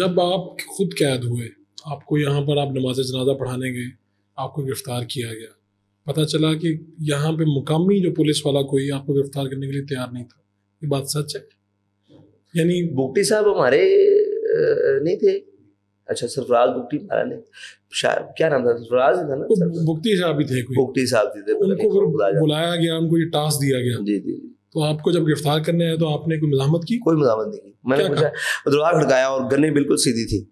जब आप खुद कैद हुए आपको यहाँ पर आप नमाज जनाजा पढ़ाने गए आपको गिरफ़्तार किया गया पता चला कि यहाँ पे मुकामी जो पुलिस वाला कोई आपको गिरफ्तार करने के लिए तैयार नहीं था ये बात सच है यानी बुगटी साहब हमारे नहीं थे अच्छा सरफराज बुगटी मारा ने क्या नाम था सरफराज था ना बुगटी साहब ही थे कोई बुगटी साहब थे उनको बुलाया गया उनको ये टास्क दिया गया जी जी तो आपको जब गिरफ्तार करने आए तो आपने कोई मजामत की कोई मजामत नहीं की मैंने पूछा भड़काया और गन्ने बिल्कुल सीधी थी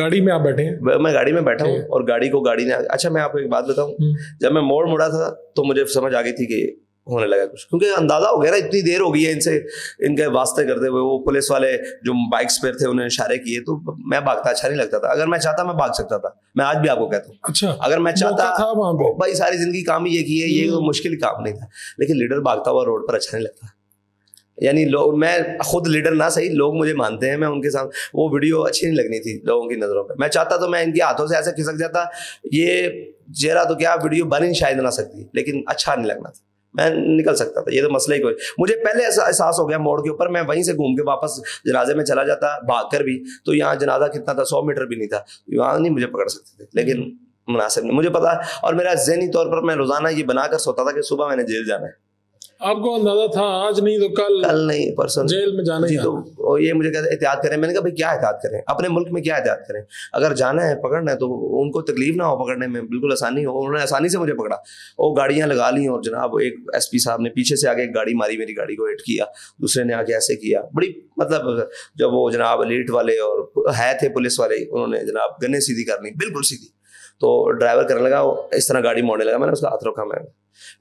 गाड़ी में आप बैठे हैं मैं गाड़ी में बैठा हूँ और गाड़ी को गाड़ी ने अच्छा मैं आपको एक बात बताऊँ हम्म। जब मैं मोड़ मुड़ा था तो मुझे समझ आ गई थी कि होने लगा कुछ क्योंकि अंदाजा हो गया ना इतनी देर हो गई है इनसे इनके वास्ते करते हुए वो पुलिस वाले जो बाइक्स पर थे उन्हें इशारे किए तो मैं भागता अच्छा नहीं लगता था अगर मैं चाहता मैं भाग सकता था मैं आज भी आपको कहता हूँ अच्छा अगर मैं चाहता था भाई सारी जिंदगी काम ही ये है ये हम्म। मुश्किल काम नहीं था लेकिन लीडर भागता हुआ रोड पर अच्छा नहीं लगता यानी लोग मैं खुद लीडर ना सही लोग मुझे मानते हैं मैं उनके साथ वो वीडियो अच्छी नहीं लगनी थी लोगों की नज़रों पर मैं चाहता तो मैं इनके हाथों से ऐसे खिसक जाता ये चेहरा तो क्या वीडियो बन ही शायद ना सकती लेकिन अच्छा नहीं लगना था मैं निकल सकता था ये तो मसला ही कोई मुझे पहले एहसास हो गया मोड़ के ऊपर मैं वहीं से घूम के वापस जनाजे में चला जाता भाग कर भी तो यहाँ जनाजा कितना था सौ मीटर भी नहीं था यहाँ नहीं मुझे पकड़ सकते थे लेकिन हम्म। मुनासिब नहीं मुझे पता और मेरा जहनी तौर पर मैं रोज़ाना ये बनाकर सोता था कि सुबह मैंने जेल जाना है आपको अंदाजा था आज नहीं तो कल कल नहीं परसों जेल में जाना ही तो ये मुझे कहते एहतियात करें मैंने कहा भाई क्या एहतियात करें अपने मुल्क में क्या एहतियात करें अगर जाना है पकड़ना है तो उनको तकलीफ ना हो पकड़ने में बिल्कुल आसानी हो उन्होंने आसानी से मुझे पकड़ा वो गाड़ियाँ लगा ली और जनाब एक एस साहब ने पीछे से आगे एक गाड़ी मारी मेरी गाड़ी को हेट किया दूसरे ने आके ऐसे किया बड़ी मतलब जब वो जनाब लीट वाले और है थे पुलिस वाले उन्होंने जनाब गन्ने सीधी करनी बिल्कुल सीधी तो ड्राइवर करने लगा इस तरह गाड़ी मोड़ने लगा मैंने उसका हाथ रोका मैं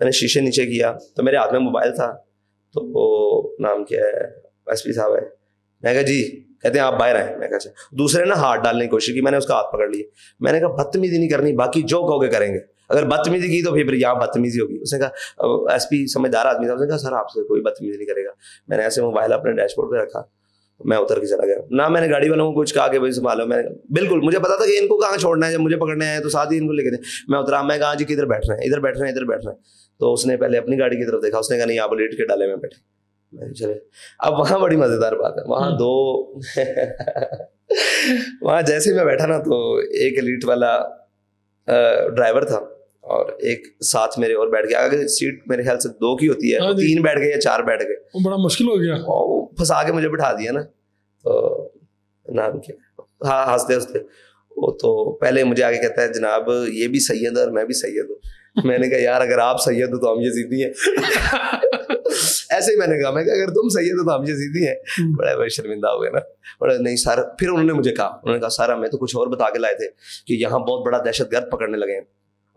मैंने शीशे नीचे किया तो मेरे हाथ में मोबाइल था तो वो नाम क्या है एस पी साहब है मैं कहा जी कहते हैं आप बाहर आए मैं कहा अच्छा। दूसरे ने हाथ डालने की कोशिश की मैंने उसका हाथ पकड़ लिया मैंने कहा बदतमीजी नहीं करनी बाकी जो कहोगे करेंगे अगर बदतमीजी की तो फिर यहाँ बदतमीजी होगी उसने कहा एस पी समझदार आदमी था उसने कहा सर आपसे कोई बदतमीजी नहीं करेगा मैंने ऐसे मोबाइल अपने डैशबोर्ड पर रखा मैं उतर के चला गया ना मैंने गाड़ी वालों को कुछ कहा कि भाई संभालो मैं बिल्कुल मुझे पता था कि इनको कहाँ छोड़ना है जब मुझे पकड़ने आए तो साथ ही इनको लेके मैं उतरा मैं कहा जी किधर बैठ रहे हैं इधर बैठ रहे हैं इधर बैठ रहे हैं तो उसने पहले अपनी गाड़ी की तरफ देखा उसने कहा नहीं आप लेट के डाले में बैठे चले अब वहां बड़ी मज़ेदार बात है वहां हम्म। दो वहां जैसे मैं बैठा ना तो एक एलिट वाला ड्राइवर था और एक साथ मेरे और बैठ गया अगर सीट मेरे ख्याल से दो की होती है हाँ तो तीन बैठ गए या चार बैठ गए वो बड़ा मुश्किल हो गया और वो फंसा के मुझे बिठा दिया ना तो नाम क्या हाँ हंसते हंसते वो तो पहले मुझे आगे कहता है जनाब ये भी सैयद है और मैं भी सैयद हूँ तो। मैंने कहा यार अगर आप सैयद हो तो, तो हम ये सीधी हैं ऐसे ही मैंने कहा मैं कहा अगर तुम सैयद हो तो, तो हम ये सीधी हैं हम्म। बड़ा बड़े शर्मिंदा हो ना बड़े नहीं सर फिर उन्होंने मुझे कहा उन्होंने कहा सर हमें तो कुछ और बता के लाए थे कि यहाँ बहुत बड़ा दहशत गर्द पकड़ने लगे हैं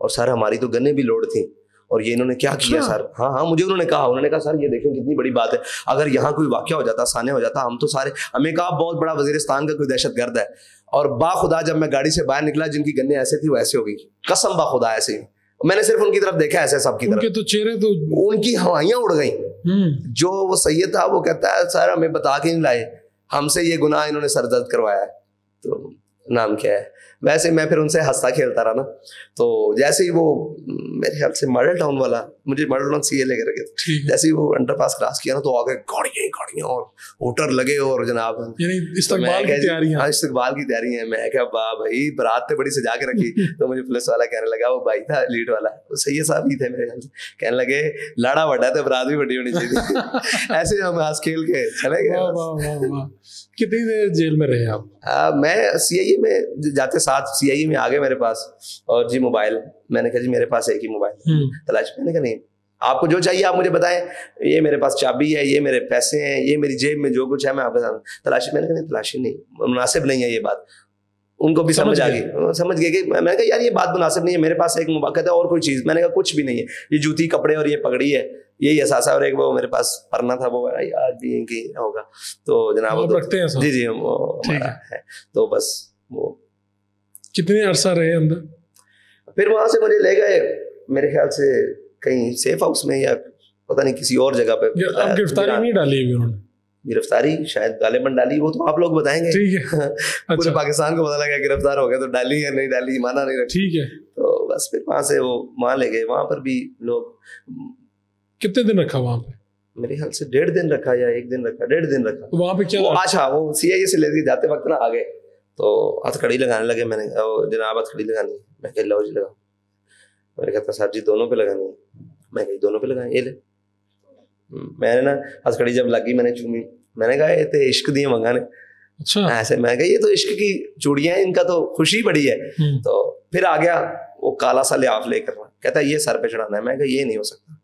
और सर हमारी तो गन्ने भी लोड थी और ये इन्होंने क्या किया अच्छा। सर हाँ हाँ मुझे उन्होंने कहा उन्होंने कहा सर ये देखें कितनी बड़ी बात है अगर यहाँ कोई वाक्य हो जाता साने हो जाता हम तो सारे हमें कहा बहुत बड़ा वजीरस्तान का कोई दहशत गर्द है और बाखुदा जब मैं गाड़ी से बाहर निकला जिनकी गन्ने ऐसे थी वो ऐसे हो गई कसम बाखुदा ऐसे ही मैंने सिर्फ उनकी तरफ देखा ऐसे सबकी तरफ तो चेहरे तो उनकी हवाइयां उड़ गई हम्म। जो वो सैयद था वो कहता है सर हमें बता के नहीं लाए हमसे ये गुनाह इन्होंने सरदर्द करवाया है तो नाम क्या है वैसे मैं फिर उनसे हंसता खेलता रहा ना तो जैसे ही वो मेरे ख्याल से मॉडल टाउन वाला मुझे बड़ा सी ए लेकर गए जैसे ही वो अंडर पास क्रॉस किया ना तो आगे गाड़ियाँ गाड़ियाँ और होटर लगे और जनाब हाँ, इस्तकबाल की इस्तकबाल की तैयारी है मैं क्या वाह भाई बरात तो बड़ी सजा के रखी तो मुझे पुलिस वाला कहने लगा वो भाई था लीड वाला वो तो सही साहब ही थे मेरे ख्याल से कहने लगे लाड़ा बड़ा तो बरात भी बड़ी होनी चाहिए ऐसे हम आज खेल के चले गए कितनी देर जेल में रहे आप आ, मैं सी e में जाते साथ सी e में आ गए मेरे पास और जी मोबाइल मैंने कहा जी मेरे पास एक ही मोबाइल हम्म। तलाश मैंने कहा नहीं आपको जो चाहिए आप मुझे बताएं ये मेरे पास चाबी है ये मेरे पैसे हैं ये मेरी जेब में जो कुछ है मैं आपके साथ तलाशी मैंने कहा तलाशी नहीं मुनासिब नहीं है ये बात उनको भी समझ आ गई समझ गए कि मैंने कहा यार ये बात मुनासिब नहीं है मेरे पास एक मुबाकत है और कोई चीज़ मैंने कहा कुछ भी नहीं है ये जूती कपड़े और ये पगड़ी है यही एहसास है और एक वो मेरे पास पढ़ना था वो आज भी यही होगा तो जनाब तो रखते हैं जी जी वो है तो बस वो कितने अरसा रहे अंदर फिर वहां से मुझे ले गए मेरे ख्याल से कहीं सेफ हाउस में या पता नहीं किसी और जगह पे गिरफ्तारी नहीं डाली उन्होंने गिरफ्तारी शायद गालिबन डाली वो तो आप लोग बताएंगे ठीक है अच्छा। पूरे पाकिस्तान को पता लगा गिरफ्तार हो गया तो डाली या नहीं डाली माना नहीं ठीक है तो बस फिर वहां से वो वहाँ ले गए वहां पर भी लोग कितने दिन रखा वहां पे मेरे ख्याल से डेढ़ दिन रखा या एक दिन रखा डेढ़ दिन रखा तो वहाँ पे क्या वो अच्छा वो सी आई से ले जाते वक्त ना आ गए तो हथकड़ी लगाने लगे मैंने जनाब हथकड़ी लगानी मैं कह लो जी लगाऊँ मैंने था साहब जी दोनों पे लगानी है मैं कही दोनों पे लगाए ये ले हम्म, मैंने ना हसखड़ी जब लगी मैंने चूमी मैंने कहा ये तो इश्क दिए मंगा ने अच्छा ऐसे मैं कहा ये तो इश्क की चूड़िया है इनका तो खुशी बड़ी है हम्म। तो फिर आ गया वो काला सा लिहाफ लेकर कहता है ये सर पे चढ़ाना है मैं कहा ये नहीं हो सकता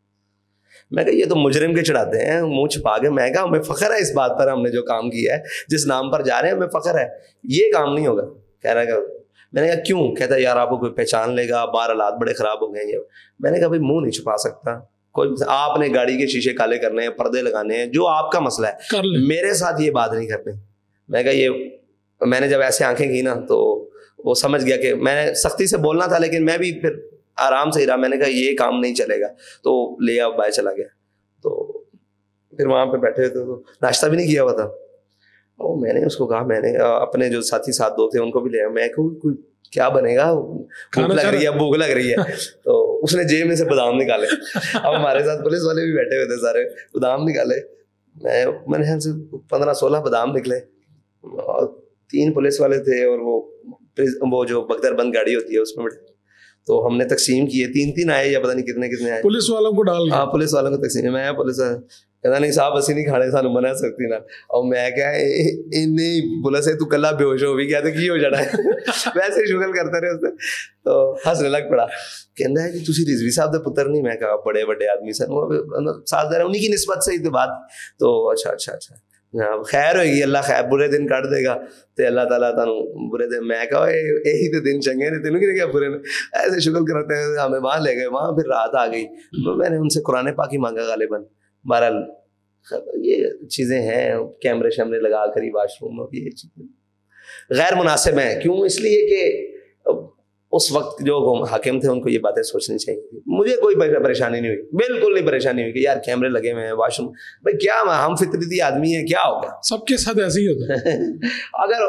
मैं कहा ये तो मुजरिम के चढ़ाते हैं मुंह छुपा के मैं कहा हमें फखर है इस बात पर हमने जो काम किया है जिस नाम पर जा रहे हैं हमें फखर है ये काम नहीं होगा कह रहा है मैंने कहा क्यों कहता यार आपको कोई पहचान लेगा बार हालात बड़े ख़राब हो गए हैं मैंने कहा भाई मुंह नहीं छुपा सकता कोई आपने गाड़ी के शीशे काले करने हैं पर्दे लगाने हैं जो आपका मसला है मेरे साथ ये बात नहीं करते मैं कहा ये मैंने जब ऐसे आंखें की ना तो वो समझ गया कि मैंने सख्ती से बोलना था लेकिन मैं भी फिर आराम से ही रहा मैंने कहा ये काम नहीं चलेगा तो ले अब बाय चला गया तो फिर वहाँ पे बैठे थे तो नाश्ता भी नहीं किया हुआ था और मैंने उसको कहा मैंने अपने जो साथी साथ दो थे उनको भी ले मैं कोई क्या बनेगा भूख लग रही है भूख लग रही है तो उसने जेब में से बादाम निकाले अब हमारे साथ पुलिस वाले भी बैठे हुए थे सारे बादाम निकाले मैं मैंने से पंद्रह सोलह बादाम निकले और तीन पुलिस वाले थे और वो वो जो बगदर बंद गाड़ी होती है उसमें तो हमने तकसीम किए तीन तीन आए या पता नहीं कितने कितने आए पुलिस वालों को डाल हाँ पुलिस वालों को तकसीम मैं पुलिस ਕਹਿੰਦਾ ਨਹੀਂ ਸਾਹਿਬ ਅਸੀਂ ਨਹੀਂ ਖਾਣੇ ਸਾਨੂੰ ਮਨਾ ਸਕਤੀ ਨਾਲ ਔਰ ਮੈਂ ਕਿਹਾ ਇਹਨੇ ਬੋਲਾ ਸੇ ਤੂੰ ਕੱਲਾ ਬੇਹੋਸ਼ ਹੋ ਵੀ ਗਿਆ ਤੇ ਕੀ ਹੋ ਜਾਣਾ ਵੈਸੇ ਸ਼ੁਗਲ ਕਰਦਾ ਰਿਹਾ ਉਸਨੇ तो हंसने लग पड़ा कहता है कि तुम रिजवी साहब का पुत्र नहीं मैं कहा बड़े बड़े आदमी सर साथ दे उन्हीं की नस्बत से ही तो बात तो अच्छा अच्छा अच्छा ਖੈਰ ਹੋਏਗੀ ਅੱਲਾ ਖੈਰ ਬੁਰੇ ਦਿਨ ਕੱਢ ਦੇਗਾ ਤੇ ਅੱਲਾ ਤਾਲਾ ਤੁਹਾਨੂੰ ਬੁਰੇ ਦਿਨ ਮੈਂ ਕਹਾ ਇਹ ਇਹੀ ਤੇ ਦਿਨ ਚੰਗੇ ਨੇ ਤੈਨੂੰ ਕਿਹਨੇ ਕਿਹਾ ਬੁਰੇ ਨੇ ਐਸੇ ਸ਼ੁਕਰ ਕਰਤੇ ਹਮੇ ਵਾਹ ਲੈ ਗਏ ਵਾਹ ਫਿਰ ਰਾਤ ਆ ਗਈ मैंने उनसे कुरान पाक ही मांगा गालिबन बहरहाल ये चीज़ें हैं कैमरे शैमरे लगा कर ही वाशरूम और ये चीज़ें गैर मुनासिब हैं क्यों इसलिए कि उस वक्त जो हाकिम थे उनको ये बातें सोचनी चाहिए मुझे कोई परेशानी नहीं हुई बिल्कुल नहीं परेशानी हुई कि यार कैमरे लगे हुए हैं वाशरूम भाई क्या हम फितरती आदमी हैं क्या होगा सबके साथ ऐसे ही होता है अगर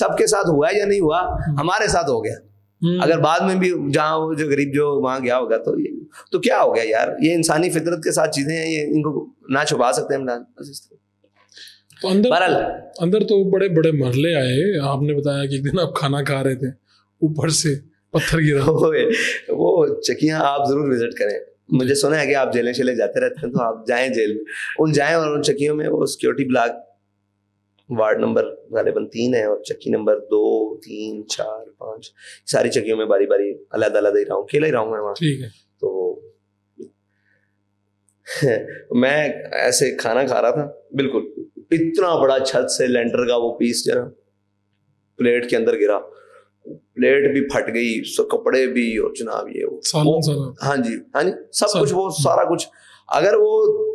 सबके साथ हुआ या नहीं हुआ हम्म। हमारे साथ हो गया हम्म। अगर बाद में भी जहाँ वो जो गरीब जो वहां गया होगा तो ये तो क्या हो गया यार ये इंसानी फितरत के साथ चीजें हैं ये इनको ना छुपा सकते हैं तो अंदर अंदर तो बड़े बड़े मरले आए आपने बताया कि एक दिन आप खाना खा रहे थे ऊपर से पत्थर गिरा वो चकिया आप जरूर विजिट करें मुझे सुना है कि आप जेलें शेलें जाते रहते हैं तो आप जाएं जेल उन जाएं और उन चकियों में वो सिक्योरिटी ब्लॉक वार्ड नंबर गालिबन तीन है और चक्की नंबर दो तीन चार पांच सारी चक्कियों में बारी बारी अलग अलग ही रहा हूँ खेला ही रहा हूँ मैं वहाँ तो मैं ऐसे खाना खा रहा था बिल्कुल इतना बड़ा छत से लेंटर का वो पीस जरा प्लेट के अंदर गिरा प्लेट भी फट गई सो कपड़े भी और चुनाव ये वो, वो हाँ जी हाँ जी सब कुछ वो सारा कुछ अगर वो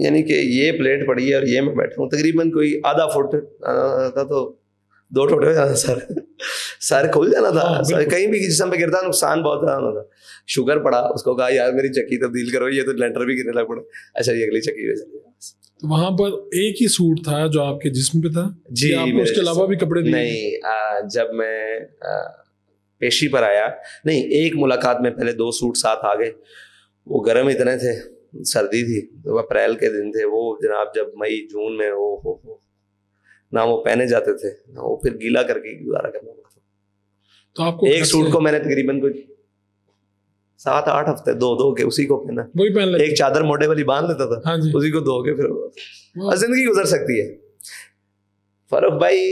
यानी कि ये प्लेट पड़ी है और ये मैं बैठा हूँ तकरीबन कोई आधा फुट था तो दो टोटे हो जाना सर सर खुल जाना था हाँ, सर कहीं भी जिसम पे गिरता नुकसान बहुत ज़्यादा होना था शुगर पड़ा उसको कहा यार मेरी चक्की तब्दील करो ये तो लेंटर भी गिरने लग पड़ा अच्छा ये अगली चक्की पे तो वहां पर एक ही सूट था जो आपके जिस्म पे था जी उसके अलावा भी कपड़े नहीं जब मैं पेशी पर आया नहीं एक मुलाकात में पहले दो सूट साथ आ गए वो गर्म इतने थे सर्दी थी तो अप्रैल के दिन थे वो जनाब जब मई जून में वो हो हो ना वो पहने जाते थे ना वो फिर गीला करके गुजारा करना पड़ता तो आपको एक सूट को मैंने तकरीबन कुछ सात आठ हफ्ते दो दो के उसी को पहना वही पहन एक चादर मोटे वाली बांध लेता था हाँ जी। उसी को धो के फिर जिंदगी गुजर सकती है फरुख भाई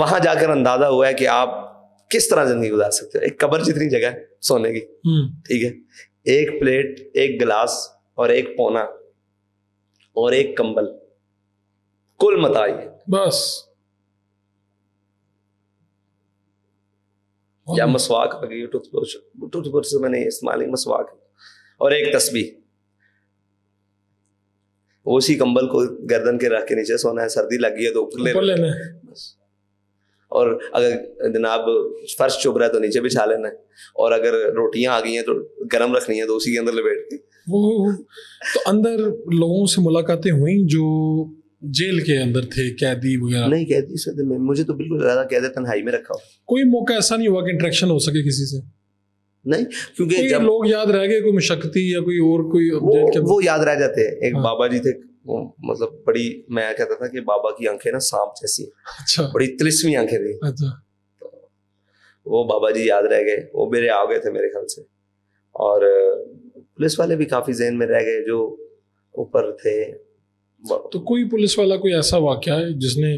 वहां जाकर अंदाजा हुआ है कि आप किस तरह जिंदगी गुजार सकते हो एक कबर जितनी जगह सोने की हम्म। ठीक है एक प्लेट एक गिलास और एक पौना और एक कंबल कुल मत आइए बस या मसवाक आ गई टूथब्रश से मैंने इस्तेमाल मसवाक और एक तस्बी उसी कंबल को गर्दन के रख के नीचे सोना है सर्दी लगी है तो ऊपर ले और अगर जनाब फर्श चुभ रहा है तो नीचे बिछा लेना है और अगर रोटियां आ गई हैं तो गर्म रखनी है तो उसी के अंदर लपेट के वो तो अंदर लोगों से मुलाकातें हुई जो जेल के अंदर थे कैदी वगैरह नहीं कैदी सर में मुझे तो बिल्कुल ज्यादा कैद तनहाई में रखा हो कोई मौका ऐसा नहीं हुआ कि इंटरेक्शन हो सके किसी से नहीं क्योंकि जब लोग याद रह गए कोई शक्ति या कोई और कोई वो, वो याद रह जाते हैं एक हाँ। बाबा जी थे वो मतलब बड़ी मैं कहता था कि बाबा की आंखें ना सांप जैसी अच्छा बड़ी तिलिस्मी आंखें थी अच्छा तो वो बाबा जी याद रह गए वो मेरे आ गए थे मेरे ख्याल से और पुलिस वाले भी काफी जहन में रह गए जो ऊपर थे तो कोई पुलिस वाला कोई ऐसा वाक्य है जिसने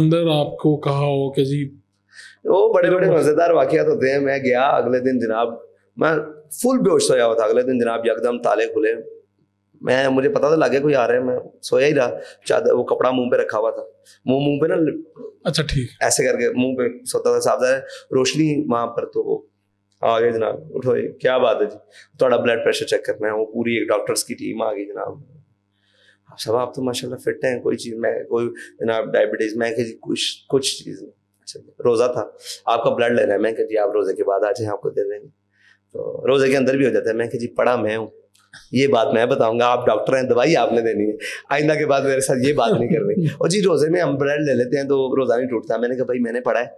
अंदर आपको कहा हो कि जी वो बड़े बड़े मजेदार वाक्य तो थे मैं गया अगले दिन जनाब मैं फुल बेहोश सोया हुआ था अगले दिन जनाब यकदम ताले खुले मैं मुझे पता था तो लगे कोई आ रहा है मैं सोया ही रहा चादर वो कपड़ा मुंह पे रखा हुआ था मुंह मुंह पे ना अच्छा ठीक ऐसे करके मुंह पे सोता था साहब रोशनी वहां पर तो वो आ गए जनाब उठो क्या बात है जी थोड़ा ब्लड प्रेशर चेक करना है वो पूरी एक डॉक्टर्स की टीम आ गई जनाब आप सब आप तो माशाल्लाह फिट हैं कोई चीज़ मैं कोई जनाब डायबिटीज़ मैं जी कुछ कुछ चीज़ अच्छा रोज़ा था आपका ब्लड लेना है मैं जी आप रोज़े के बाद आ जाए आपको दे देंगे तो रोज़े के अंदर भी हो जाता है मैं जी पढ़ा मैं हूँ ये बात मैं बताऊंगा आप डॉक्टर हैं दवाई आपने देनी है आइंदा के बाद मेरे साथ ये बात नहीं कर रही और जी रोजे में हम ब्रेड ले लेते हैं तो रोजा नहीं टूटता मैंने कहा भाई मैंने पढ़ा है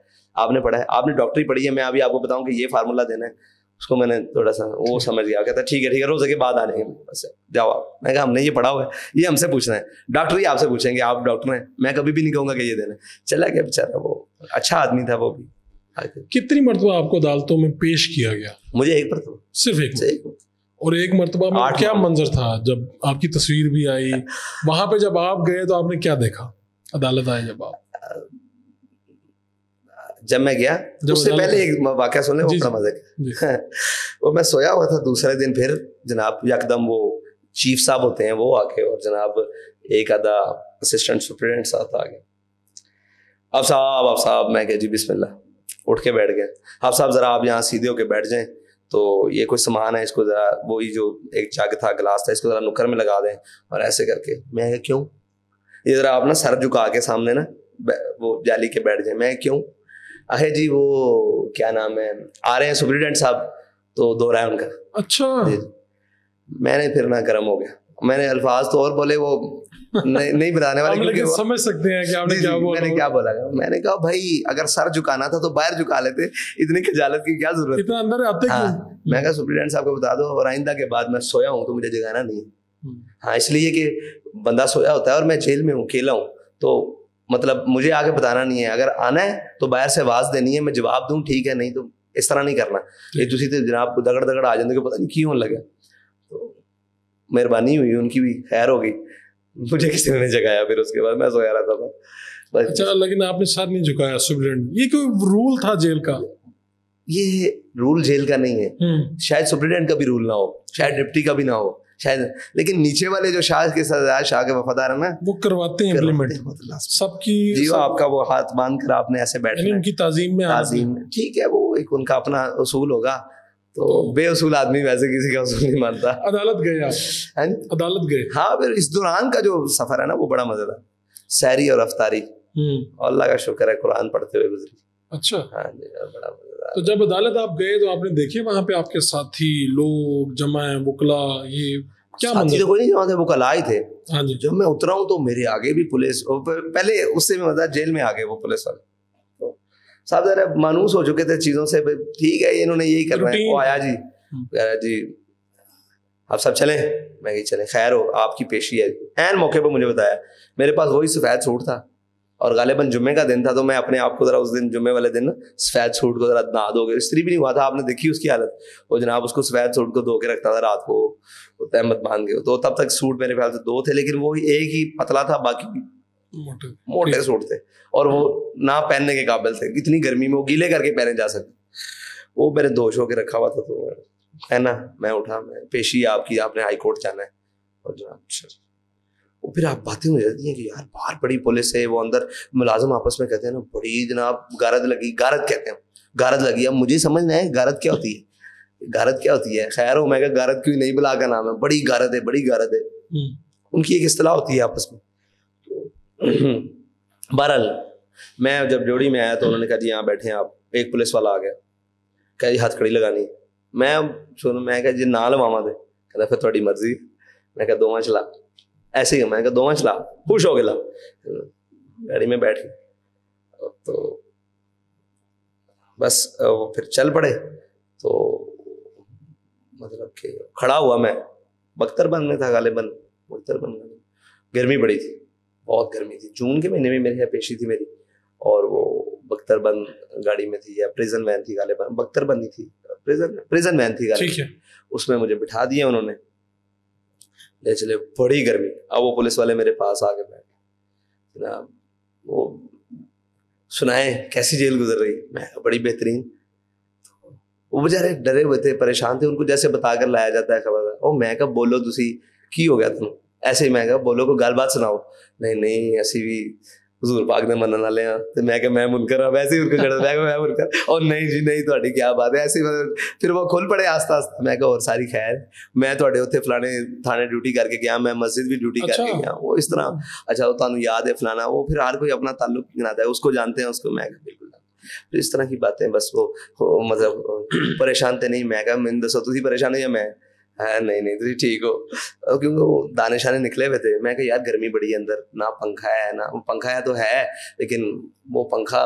आपने पढ़ा है आपने डॉक्टरी पढ़ी है मैं अभी आपको बताऊँ कि ये फार्मूला देना है उसको मैंने थोड़ा सा वो अच्छा। समझ गया कहता ठीक है ठीक है रोजे के बाद आ जाएंगे बस जाओ आप मैं कहा हमने ये पढ़ा हुआ है ये हमसे पूछना है डॉक्टर ही आपसे पूछेंगे आप डॉक्टर हैं मैं कभी भी नहीं कहूँगा कि ये देना चला गया बेचारा वो अच्छा आदमी था वो भी कितनी मरतबा आपको अदालतों में पेश किया गया मुझे एक मरतबा सिर्फ एक, एक और एक मरतबा में क्या मंजर था जब आपकी तस्वीर भी आई वहां पे जब आप गए तो आपने क्या देखा अदालत आए जब आप जब मैं गया जब उससे पहले एक वाक्य सुन वो बड़ा मजे वो मैं सोया हुआ था दूसरे दिन फिर जनाब यकदम वो चीफ साहब होते हैं वो आके और जनाब एक आधा असिस्टेंट सुप्रिटेंडेंट साथ आ गए अब साहब अब साहब मैं कह जी बिस्मिल्लाह उठ के बैठ गए अब साहब जरा आप यहाँ सीधे होके बैठ जाएं तो ये कोई सामान है इसको ज़रा वो वही जो एक जग था गिलास था इसको ज़रा नुकर में लगा दें और ऐसे करके मैं क्यों ये ज़रा आप ना सर झुका के सामने ना वो जाली के बैठ जाए मैं क्यों अहे जी वो क्या नाम है आ रहे हैं सुप्रिंटेंडेंट साहब तो दो रहा है उनका अच्छा मैंने फिर ना गर्म हो गया मैंने अल्फाज तो और बोले वो नहीं नहीं बताने वाले क्योंकि समझ सकते हैं कि आपने क्या बोला मैंने क्या बोला मैंने कहा भाई अगर सर झुकाना था तो बाहर झुका लेते इतनी खजालत की क्या जरूरत इतना अंदर आते हाँ मैं कहा सुप्रीडेंट साहब को बता दो और आइंदा के बाद मैं सोया हूँ तो मुझे जगाना नहीं हम्म। हाँ इसलिए कि बंदा सोया होता है और मैं जेल में हूँ अकेला हूँ तो मतलब मुझे आगे बताना नहीं है अगर आना है तो बाहर से आवाज देनी है मैं जवाब दूँ ठीक है नहीं तो इस तरह नहीं करना ये तुसी तो जनाब दगड़ दगड़ आ जाते पता नहीं क्यों लगे तो मेहरबानी हुई उनकी भी खैर हो गई मुझे किसी ने नहीं जगाया फिर उसके बाद मैं सोया रहता था अच्छा लेकिन आपने सर नहीं झुकाया सुप्रिटेंडेंट ये कोई रूल था जेल का ये रूल जेल का नहीं है हम्म। शायद सुप्रिटेंडेंट का भी रूल ना हो शायद डिप्टी का भी ना हो शायद लेकिन नीचे वाले जो शाह के सजा शाह के वफादार है ना वो करवाते हैं इम्प्लीमेंट सबकी जी आपका वो हाथ बांध कर आपने ऐसे बैठे उनकी ताजीम में ताजीम में ठीक है वो एक उनका अपना उसूल होगा तो बेअसूल आदमी वैसे किसी का उसूल नहीं मानता अदालत गए आप अदालत गए हाँ फिर इस दौरान का जो सफर है ना वो बड़ा मजेदार सैरी और अफतारी हम्म। अल्लाह का शुक्र है कुरान पढ़ते हुए गुजरी अच्छा हाँ जी बड़ा मजेदार तो जब अदालत आप गए तो आपने देखी वहां पे आपके साथी लोग जमा बुकला ये क्या तो कोई नहीं जमा थे वकला हाँ ही थे जब मैं उतरा हूँ तो मेरे आगे भी पुलिस पहले उससे भी मजा जेल में आ गए वो पुलिस वाले साहब जरा मानूस हो चुके थे चीज़ों से ठीक है इन्होंने यही कर वो आया जी हम्म। जी आप सब चले मैं कही चले खैर हो आपकी पेशी है एन मौके पर मुझे बताया मेरे पास वही सफ़ेद सूट था और गालिबन जुम्मे का दिन था तो मैं अपने आप को ज़रा उस दिन जुम्मे वाले दिन सफ़ेद सूट को ज़रा ना धो के स्त्री भी नहीं हुआ था आपने देखी उसकी हालत वो जनाब उसको सफ़ेद सूट को धो के रखता था रात को तहमत बांध के तो तब तक सूट मेरे ख्याल से दो थे लेकिन वो एक ही पतला था बाकी मोटे सूट थे और वो ना पहनने के काबिल थे इतनी गर्मी में वो गीले करके पहने जा सकते वो मेरे दोष होकर रखा हुआ था तो है ना मैं उठा मैं पेशी आपकी आपने हाई कोर्ट जाना है और जनाब अच्छा। वो फिर आप बातें हो जाती हैं कि यार बाहर बड़ी पुलिस है वो अंदर मुलाजम आपस में कहते हैं ना बड़ी जनाब गारत लगी गारत कहते हैं गारत लगी अब मुझे समझ नहीं है गारत क्या होती है गारत क्या होती है खैर हो मैं गारत क्यों नहीं बुला का नाम है बड़ी गारत है बड़ी गारत है हम्म। उनकी एक असलाह होती है आपस में बहरल मैं जब ड्योड़ी में आया तो उन्होंने कहा जी यहाँ बैठे हैं आप एक पुलिस वाला आ गया कह जी हथकड़ी लगानी मैं सुन मैं कह जी ना लवावा दे कहता फिर थोड़ी मर्जी मैं कह दोवा चला ऐसे ही मैं कह दोवा चला खुश हो गया गाड़ी में बैठ तो बस फिर चल पड़े तो मतलब कि खड़ा हुआ मैं बख्तरबंद में था गालिबन बख्तरबंद गर्मी बड़ी थी बहुत गर्मी थी जून के महीने में मेरी पेशी थी मेरी और वो बख्तरबंद गाड़ी में थी या प्रिजन वैन थी गाले बख्तरबंद थी प्रिजन प्रिजन वैन थी गाले उसमें मुझे बिठा दिया उन्होंने ले चले बड़ी गर्मी अब वो पुलिस वाले मेरे पास आके बैठे ना वो सुनाए कैसी जेल गुजर रही मैं बड़ी बेहतरीन वो बेचारे डरे हुए थे परेशान थे उनको जैसे बताकर लाया जाता है खबर ओ मैं कब बोलो तुम की हो गया तुम ऐसे ही मैं कहा बोलो को गल बात सुनाओ नहीं नहीं ऐसी भी हजूर पाक ने मन ना लिया तो मैं क्या मैं मुनकर हाँ वैसे ही उनका खड़ा मैं मैं मुनकर और नहीं जी नहीं थोड़ी क्या बात है ऐसे मतलब फिर वो खुल पड़े आस्ता आस्ता मैं क्या और सारी खैर मैं थोड़े उत्थे फलाने थाने ड्यूटी करके गया मैं मस्जिद भी ड्यूटी अच्छा। करके गया वो इस तरह अच्छा तो याद है फलाना वो फिर हर कोई अपना ताल्लुक गिनाता है उसको जानते हैं उसको मैं बिल्कुल फिर तो इस तरह की बातें बस वो मतलब परेशान थे तो नहीं मैं क्या मैंने दसो तुम परेशान हो या मैं है हाँ, नहीं नहीं तुझे ठीक हो क्योंकि वो दाने शाने निकले हुए थे मैं यार गर्मी बड़ी है अंदर ना पंखा है ना पंखा है तो है लेकिन वो पंखा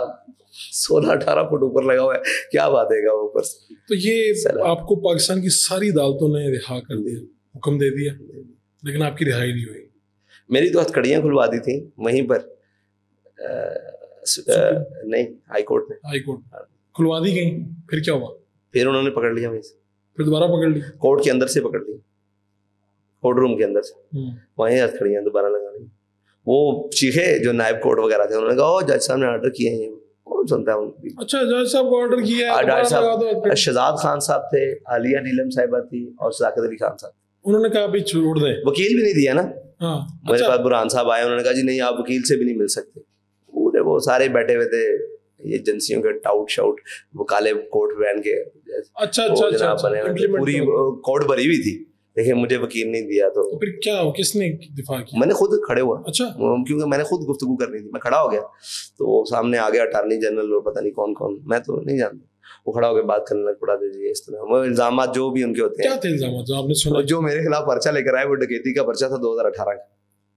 सोलह अठारह फुट ऊपर लगा हुआ है क्या बात है ऊपर तो ये आपको पाकिस्तान की सारी अदालतों ने रिहा कर दिया हुक्म दे दिया लेकिन आपकी रिहाई नहीं हुई मेरी तो हथकड़ियाँ खुलवा दी थी वहीं पर नहीं हाईकोर्ट ने हाईकोर्ट खुलवा दी गई फिर क्या हुआ फिर उन्होंने पकड़ लिया वहीं से फिर दोबारा पकड़ ली कोर्ट के अंदर से पकड़ ली कोर्ट रूम के अंदर से हम्म। वहीं हथकड़ियाँ दोबारा लगा ली वो चीखे जो नायब कोर्ट वगैरह थे उन्होंने कहा जज साहब ने ऑर्डर किए हैं कौन सुनता है उनकी अच्छा जज साहब को ऑर्डर किया है डॉक्टर साहब शहजाद खान साहब थे आलिया नीलम साहिबा थी और सदाकत अली खान साहब उन्होंने कहा छोड़ दे वकील भी नहीं दिया ना हाँ, मेरे अच्छा। पास बुरहान साहब आए उन्होंने कहा जी नहीं आप वकील से भी नहीं मिल सकते पूरे वो सारे बैठे हुए थे एजेंसियों के टाउट शाउट वो काले कोट पहन के अच्छा अच्छा अच्छा बने पूरी कोर्ट भरी हुई थी लेकिन मुझे वकील नहीं दिया तो, तो फिर क्या हो किसने दिफा किया मैंने खुद खड़े हुआ अच्छा क्योंकि मैंने खुद गुफ्तगु करनी थी मैं खड़ा हो गया तो वो सामने आ गया अटारनी जनरल और पता नहीं कौन कौन मैं तो नहीं जानता वो खड़ा होकर बात करने लग पड़ा दीजिए इस तरह वो इल्जाम जो भी उनके होते हैं क्या थे इल्जाम जो आपने सुना जो मेरे खिलाफ पर्चा लेकर आए वो डकैती का पर्चा था 2018 का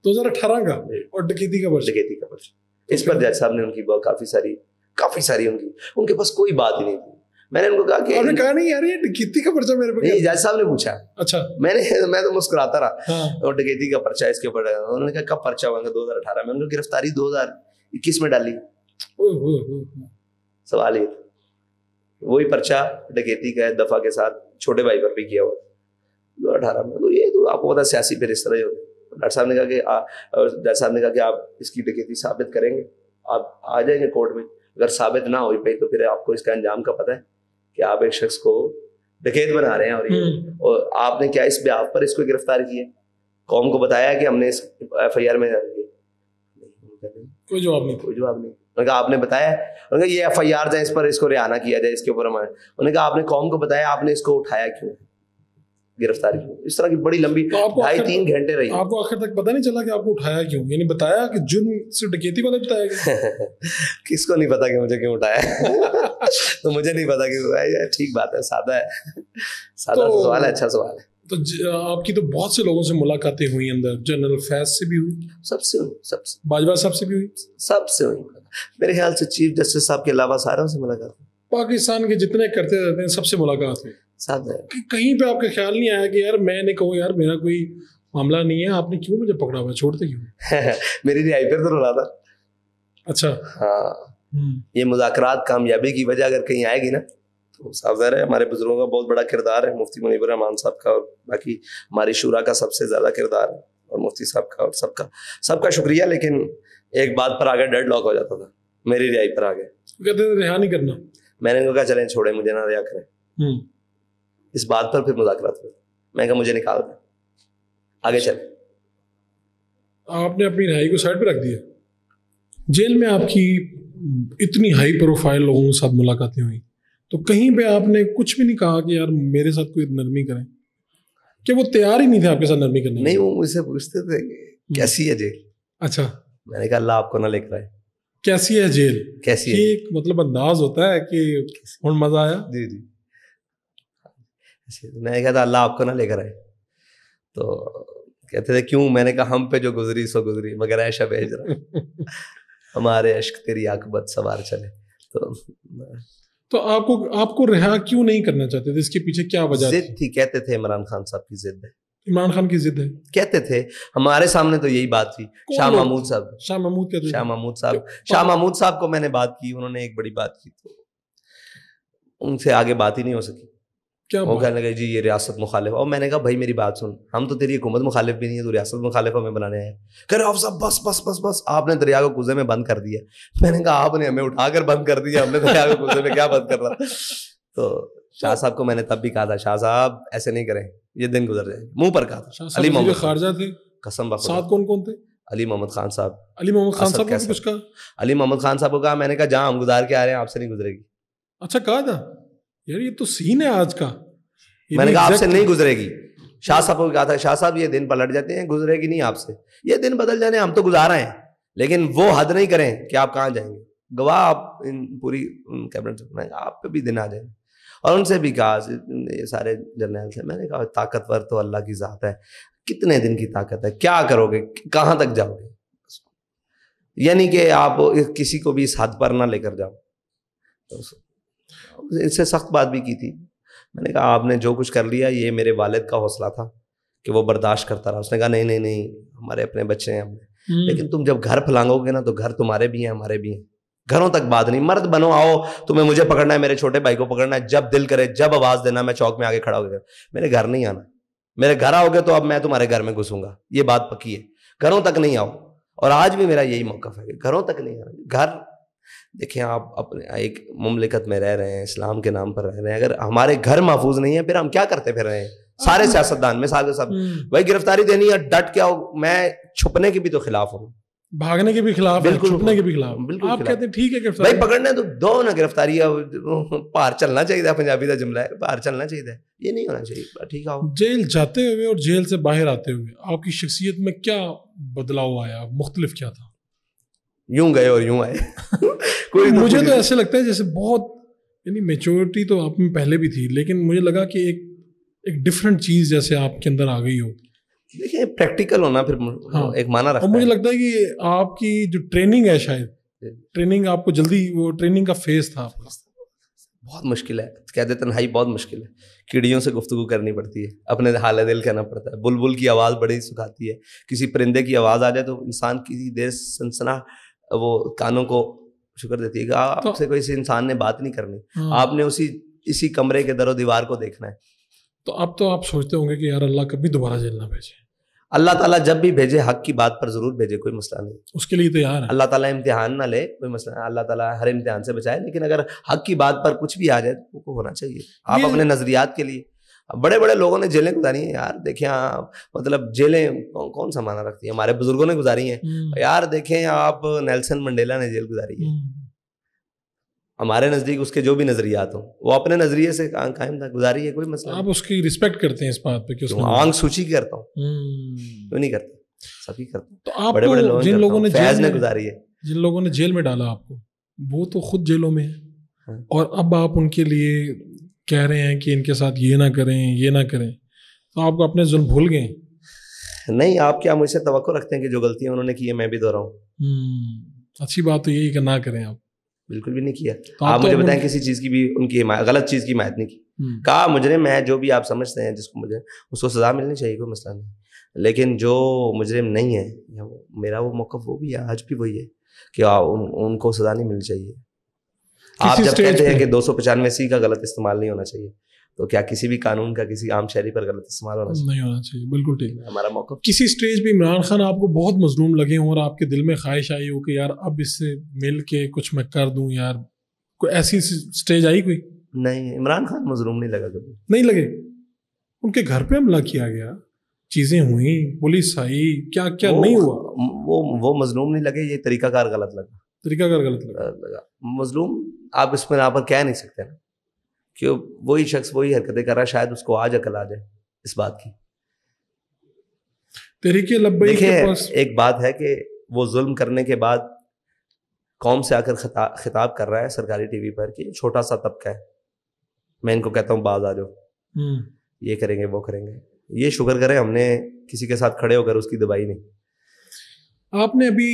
2018 का और डकैती का पर्चा डकैती का पर्चा इस पर जज साहब ने उनकी काफी सारी काफी सारी उनकी उनके पास कोई बात ही नहीं थी मैंने उनको कहा कि कहा नहीं यार ये डकैती का पर्चा मेरे पे नहीं जज साहब ने पूछा अच्छा मैंने मैं तो मुस्कुराता रहा हाँ। और डकैती का पर्चा इसके ऊपर उन्होंने कहा कब पर्चा होगा दो हजार अठारह में उनको गिरफ्तारी दो हजार इक्कीस में डाली सवाल ये वही पर्चा डकैती का दफा के साथ छोटे भाई पर भी किया हुआ दो अठारह में तो ये तो आपको पता सियासी फिर इस तरह ही डॉक्टर साहब ने कहा कि डॉक्टर साहब ने कहा कि आप इसकी डकैती साबित करेंगे आप आ जाएंगे कोर्ट में अगर साबित ना हो पाई तो फिर आपको इसका अंजाम का पता है कि आप एक शख्स को डकैत बना रहे हैं और ये हम्म। और आपने क्या इस ब्याह पर इसको गिरफ्तार किया कौम को बताया कि हमने इस एफ आई आर में कोई जवाब नहीं कोई जवाब नहीं उन्होंने कहा आपने बताया उन्होंने कहा ये एफ आई आर जाए इस पर इसको रिहाना किया जाए इसके ऊपर हमारे उन्होंने कहा आपने कौम को बताया आपने इसको उठाया क्यों गिरफ्तारी को इस तरह की बड़ी लंबी तो ढाई तीन घंटे रही आपको आखिर तक पता नहीं चला कि आपको उठाया क्यों यानी बताया कि जुर्म से डकैती वाले बताया किसको नहीं पता कि मुझे क्यों उठाया तो मुझे नहीं पता कि ठीक बात है सादा है सादा तो, सवाल है अच्छा सवाल है तो आपकी तो बहुत से लोगों से मुलाकातें हुई अंदर जनरल फैज से भी हुई सबसे हुई सबसे बाजवा साहब से भी हुई सबसे हुई मेरे ख्याल से चीफ जस्टिस साहब के अलावा सारों से मुलाकात पाकिस्तान के जितने करते रहते हैं सबसे मुलाकात हुई साथ कि कहीं पे आपका ख्याल नहीं आया कि यार मैंने कहो यार मेरा कोई मामला नहीं है आपने क्यों मुझे पकड़ा हुआ छोड़ते क्यों मेरी रिहाई पर तो रोला था अच्छा हाँ हम्म। ये मुजाकरात कामयाबी की वजह अगर कहीं आएगी ना तो साफ है हमारे बुजुर्गों का बहुत बड़ा किरदार है मुफ्ती मुनीबर रहमान साहब का और बाकी हमारी शुरा का सबसे ज़्यादा किरदार है और मुफ्ती साहब का और सबका सबका शुक्रिया लेकिन एक बात पर आगे डेड लॉक हो जाता था मेरी रिहाई पर आगे कहते रिहा नहीं करना मैंने उनको कहा चले छोड़े मुझे ना रिहा करें हम्म। इस बात पर फिर मुजाकर हुए मैं कहा मुझे निकाल दें आगे चल आपने अपनी रिहाई को साइड पर रख दिया जेल में आपकी इतनी हाई प्रोफाइल लोगों के साथ मुलाकातें हुई तो कहीं पे आपने कुछ भी नहीं कहा कि यार मेरे साथ कोई नरमी करें कि वो तैयार ही नहीं थे आपके साथ नरमी करने नहीं वो मुझसे पूछते थे हम्म। कैसी है जेल अच्छा मैंने कहा अल्लाह आपको ना लेकर आए कैसी है जेल कैसी है एक मतलब अंदाज होता है कि हूँ मजा आया जी जी मैंने कहा था अल्लाह आपको ना लेकर आए तो कहते थे क्यों मैंने कहा हम पे जो गुजरी सो गुजरी मगर ऐशा भेज रहा हमारे अश्क तेरी आकबत सवार चले तो तो आपको आपको रिहा क्यों नहीं करना चाहते थे इसके पीछे क्या वजह जिद थी कहते थे इमरान खान साहब की जिद है इमरान खान की जिद है कहते थे हमारे सामने तो यही बात थी शाह महमूद साहब शाह महमूद कहते शाह महमूद साहब शाह महमूद साहब को मैंने बात की उन्होंने एक बड़ी बात की तो उनसे आगे बात ही नहीं हो सकी वो कहने लगे जी ये रियासत मुखालिफ और मैंने कहा भाई मेरी बात सुन हम तो तेरी हुकूमत मुखालिफ भी नहीं है तो रियासत मुखालिफ हमें बनाने आए कह रहे आप साहब बस बस बस बस आपने दरिया को कुजे में बंद कर दिया मैंने कहा आपने हमें उठाकर बंद कर दिया हमने दरिया को कुजे में क्या बंद कर रहा तो शाह तो साहब को मैंने तब भी कहा था शाह साहब ऐसे नहीं करें ये दिन गुजर जाए मुंह पर कहा था अली मोहम्मद खारजा थे कसम साथ कौन कौन थे अली मोहम्मद खान साहब अली मोहम्मद खान साहब को कुछ कहा अली मोहम्मद खान साहब को कहा मैंने कहा जहाँ हम गुजार के आ रहे हैं आपसे नहीं गुजरेगी अच्छा कहा था यार ये तो सीन है आज का मैंने कहा आपसे नहीं गुजरेगी शाह साहब को कहा था शाह साहब ये दिन पलट जाते हैं गुजरेगी नहीं आपसे ये दिन बदल जाने हम तो गुजारा हैं लेकिन वो हद नहीं करें कि आप कहाँ जाएंगे गवाह आप इन पूरी कैबिनेट से आप पे भी दिन आ जाएंगे और उनसे भी कहा ये सारे जर्नल से मैंने कहा ताकतवर तो अल्लाह की ज़ात है कितने दिन की ताकत है क्या करोगे कहाँ तक जाओगे यानी कि आप किसी को भी इस हद पर ना लेकर जाओ तो इससे सख्त बात भी की थी मैंने कहा आपने जो कुछ कर लिया ये मेरे वालिद का हौसला था कि वो बर्दाश्त करता रहा उसने कहा नहीं नहीं नहीं हमारे अपने बच्चे हैं हमने हम्म। लेकिन तुम जब घर फैलांगोगे ना तो घर तुम्हारे भी हैं हमारे भी हैं घरों तक बात नहीं मर्द बनो आओ तुम्हें मुझे पकड़ना है मेरे छोटे भाई को पकड़ना है जब दिल करे जब आवाज देना मैं चौक में आगे खड़ा होकर मेरे घर नहीं आना मेरे घर आओगे तो अब मैं तुम्हारे घर में घुसूंगा ये बात पक्की है घरों तक नहीं आओ और आज भी मेरा यही मौका है घरों तक नहीं आना घर देखिए आप अपने एक ममलिकत में रह रहे हैं इस्लाम के नाम पर रह रहे हैं अगर हमारे घर महफूज नहीं है फिर हम क्या करते फिर रहे हैं सारे सियासतदान में सारे सब हम्म। भाई गिरफ्तारी देनी है डट क्या हो मैं छुपने के भी तो खिलाफ हूँ भागने के भी खिलाफ बिल्कुल छुपने के भी खिलाफ बिल्कुल आप कहते हैं ठीक है भाई पकड़ने तो दो ना गिरफ्तारी बाहर चलना चाहिए पंजाबी का जुमला है बाहर चलना चाहिए ये नहीं होना चाहिए ठीक है जेल जाते हुए और जेल से बाहर आते हुए आपकी शख्सियत में क्या बदलाव आया मुख्तलिफ क्या था यूं गए और यूं आए कोई तो मुझे तो ऐसे लगता है जैसे बहुत यानी मेच्योरिटी तो आप में पहले भी थी लेकिन मुझे लगा कि एक एक डिफरेंट चीज़ जैसे आपके अंदर आ गई हो देखिए प्रैक्टिकल होना फिर हाँ, एक माना रखता और मुझे है। लगता है कि आपकी जो ट्रेनिंग है शायद ट्रेनिंग आपको जल्दी वो ट्रेनिंग का फेज था आपका बहुत मुश्किल है कहते तनहाई बहुत मुश्किल है कीड़ियों से गुफ्तु करनी पड़ती है अपने हाल दिल कहना पड़ता है बुलबुल की आवाज़ बड़ी सुखाती है किसी परिंदे की आवाज़ आ जाए तो इंसान किसी देर सनसना वो कानों को शुक्र देती है कि आपसे तो, कोई इंसान ने बात नहीं करनी हाँ। आपने उसी इसी कमरे के दरों दीवार को देखना है तो अब तो आप सोचते होंगे कि यार अल्लाह कभी दोबारा जेल ना भेजे अल्लाह ताला जब भी भेजे हक की बात पर जरूर भेजे कोई मसला नहीं उसके लिए तैयार है अल्लाह ताला इम्तिहान ना ले कोई मसला अल्लाह ताला हर इम्तिहान से बचाए लेकिन अगर हक की बात पर कुछ भी आ जाए तो होना चाहिए आप अपने नजरियात के लिए बड़े बड़े लोगों ने जेलें गुजारी हैं यार देखें आप मतलब जेलें कौन कौन सा माना रखती है हमारे बुजुर्गों ने गुजारी हैं हम्म। यार देखें आप नेल्सन मंडेला ने जेल गुजारी है हम्म। हमारे नज़दीक उसके जो भी नज़रियात हो वो अपने नज़रिए से कायम था गुजारी है कोई मसला आप उसकी रिस्पेक्ट करते हैं इस बात पे कि उसने सूची करता हूँ हम्म। क्यों नहीं करता सभी करता हूँ तो आप बड़े बड़े लोग जिन लोगों ने फैज ने गुजारी है जिन लोगों ने जेल में डाला आपको वो तो खुद जेलों में है हाँ। और अब आप उनके लिए कह रहे हैं कि इनके साथ ये ना करें ये ना करें तो आपको अपने जुल्म भूल गए नहीं आप क्या मुझसे तो रखते हैं कि जो गलतियाँ उन्होंने की है मैं भी दोहराऊँ हम्म, अच्छी बात तो यही कि ना करें आप बिल्कुल भी नहीं किया तो आप, आप तो मुझे बताएं किसी चीज़ की भी उनकी गलत चीज़ की हिमायत नहीं की हम्म। कहा मुजरे मैं जो भी आप समझते हैं जिसको मुझे उसको सजा मिलनी चाहिए कोई मसला नहीं लेकिन जो मुजरिम नहीं है मेरा वो मौक़ वो भी है आज भी वही है कि उनको सजा नहीं मिलनी चाहिए आप जब कहते हैं कि दो सौ पचानवे सी का गलत इस्तेमाल नहीं होना चाहिए तो क्या किसी भी कानून का किसी आम शहरी पर गलत इस्तेमाल होना चाहिए नहीं होना चाहिए बिल्कुल ठीक हमारा मौका किसी स्टेज पे इमरान खान आपको बहुत मजलूम लगे हों और आपके दिल में ख्वाहिश आई हो कि यार अब इससे मिल के कुछ मैं कर दूं यार कोई ऐसी स्टेज आई कोई नहीं इमरान खान मजलूम नहीं लगा कभी नहीं लगे उनके घर पे हमला किया गया चीज़ें हुई पुलिस आई क्या क्या नहीं हुआ वो वो मजलूम नहीं लगे ये तरीकाकार गलत लगा तरीकाकार तो गलत लगा लगा मजलूम आप इसमें यहाँ पर कह नहीं सकते ना क्यों वही शख्स वही हरकतें कर रहा है शायद उसको आज अकल आ जाए इस बात की तरीके लब्बई के पास एक बात है कि वो जुल्म करने के बाद कौम से आकर खिता, खिताब कर रहा है सरकारी टीवी पर कि छोटा सा तबका है मैं इनको कहता हूँ बाज आ जाओ हम्म। ये करेंगे वो करेंगे ये शुक्र करें हमने किसी के साथ खड़े होकर उसकी दबाई नहीं आपने अभी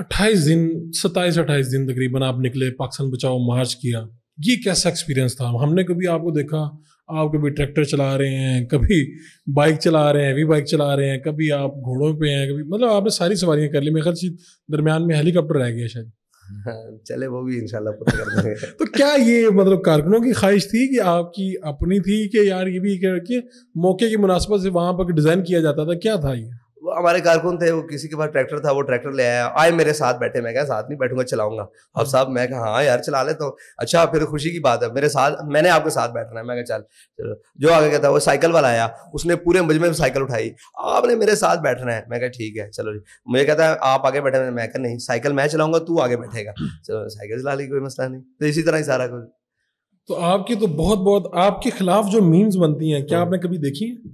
28 दिन 27 28 दिन तकरीबन आप निकले पाकिस्तान बचाओ मार्च किया ये कैसा एक्सपीरियंस था हमने कभी आपको देखा आप कभी ट्रैक्टर चला रहे हैं कभी बाइक चला रहे हैं वी बाइक चला रहे हैं कभी आप घोड़ों पे हैं कभी मतलब आपने सारी सवारियाँ कर ली मेरे खर्ची दरमियान में हेलीकॉप्टर रह गया शायद चले वो भी इंशाल्लाह पता कर देंगे तो क्या ये मतलब कारकुनों की ख्वाहिश थी कि आपकी अपनी थी कि यार ये भी कि मौके की मुनासबत से वहाँ पर डिज़ाइन किया जाता था क्या था ये हमारे कारकुन थे वो किसी के पास ट्रैक्टर था वो ट्रैक्टर ले आया आए मेरे साथ बैठे मैं क्या साथ नहीं बैठूंगा चलाऊंगा अब साहब मैं कहा हाँ यार चला लेता हूँ अच्छा फिर खुशी की बात है मेरे साथ मैंने आपके साथ बैठना है मैं कहा चल जो आगे कहता वो साइकिल वाला आया उसने पूरे मजमे में साइकिल उठाई आपने मेरे साथ बैठना है मैं कहा ठीक है चलो जी मुझे कहता है आप आगे बैठे मैं कहा नहीं साइकिल मैं चलाऊंगा तू आगे बैठेगा चलो साइकिल चला ली कोई मसला नहीं तो इसी तरह ही सारा कुछ तो आपकी तो बहुत बहुत आपके खिलाफ जो मीम्स बनती हैं क्या हाँ। आपने कभी देखी है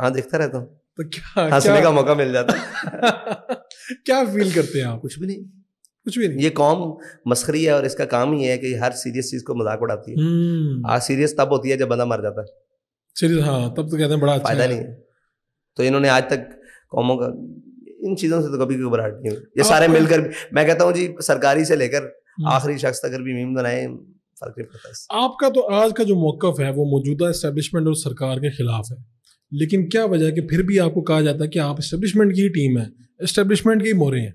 हाँ देखता रहता हूँ तो क्या हंसने का मौका मिल जाता क्या फील करते हैं आप कुछ भी नहीं कुछ भी नहीं ये कॉम मस्करी है और इसका काम ही है कि हर सीरियस चीज को मजाक उड़ाती है हम्म। आज सीरियस तब होती है जब बंदा मर जाता है सीरियस हाँ तब तो कहते हैं बड़ा अच्छा फायदा नहीं है तो इन्होंने आज तक कॉमों का इन चीजों से तो कभी कोई घबराहट नहीं हुई ये हाँ, सारे मिलकर मैं कहता हूँ जी सरकारी से लेकर हम्म। आखिरी शख्स तक भी मीम बनाए फर्क नहीं पड़ता आपका तो आज का जो मौकफ है वो मौजूदा इस्टेब्लिशमेंट और सरकार के खिलाफ है लेकिन क्या वजह कि फिर भी आपको कहा जाता है कि आप इस्टेब्लिशमेंट की टीम है इस्टेब्लिशमेंट के ही मोरे हैं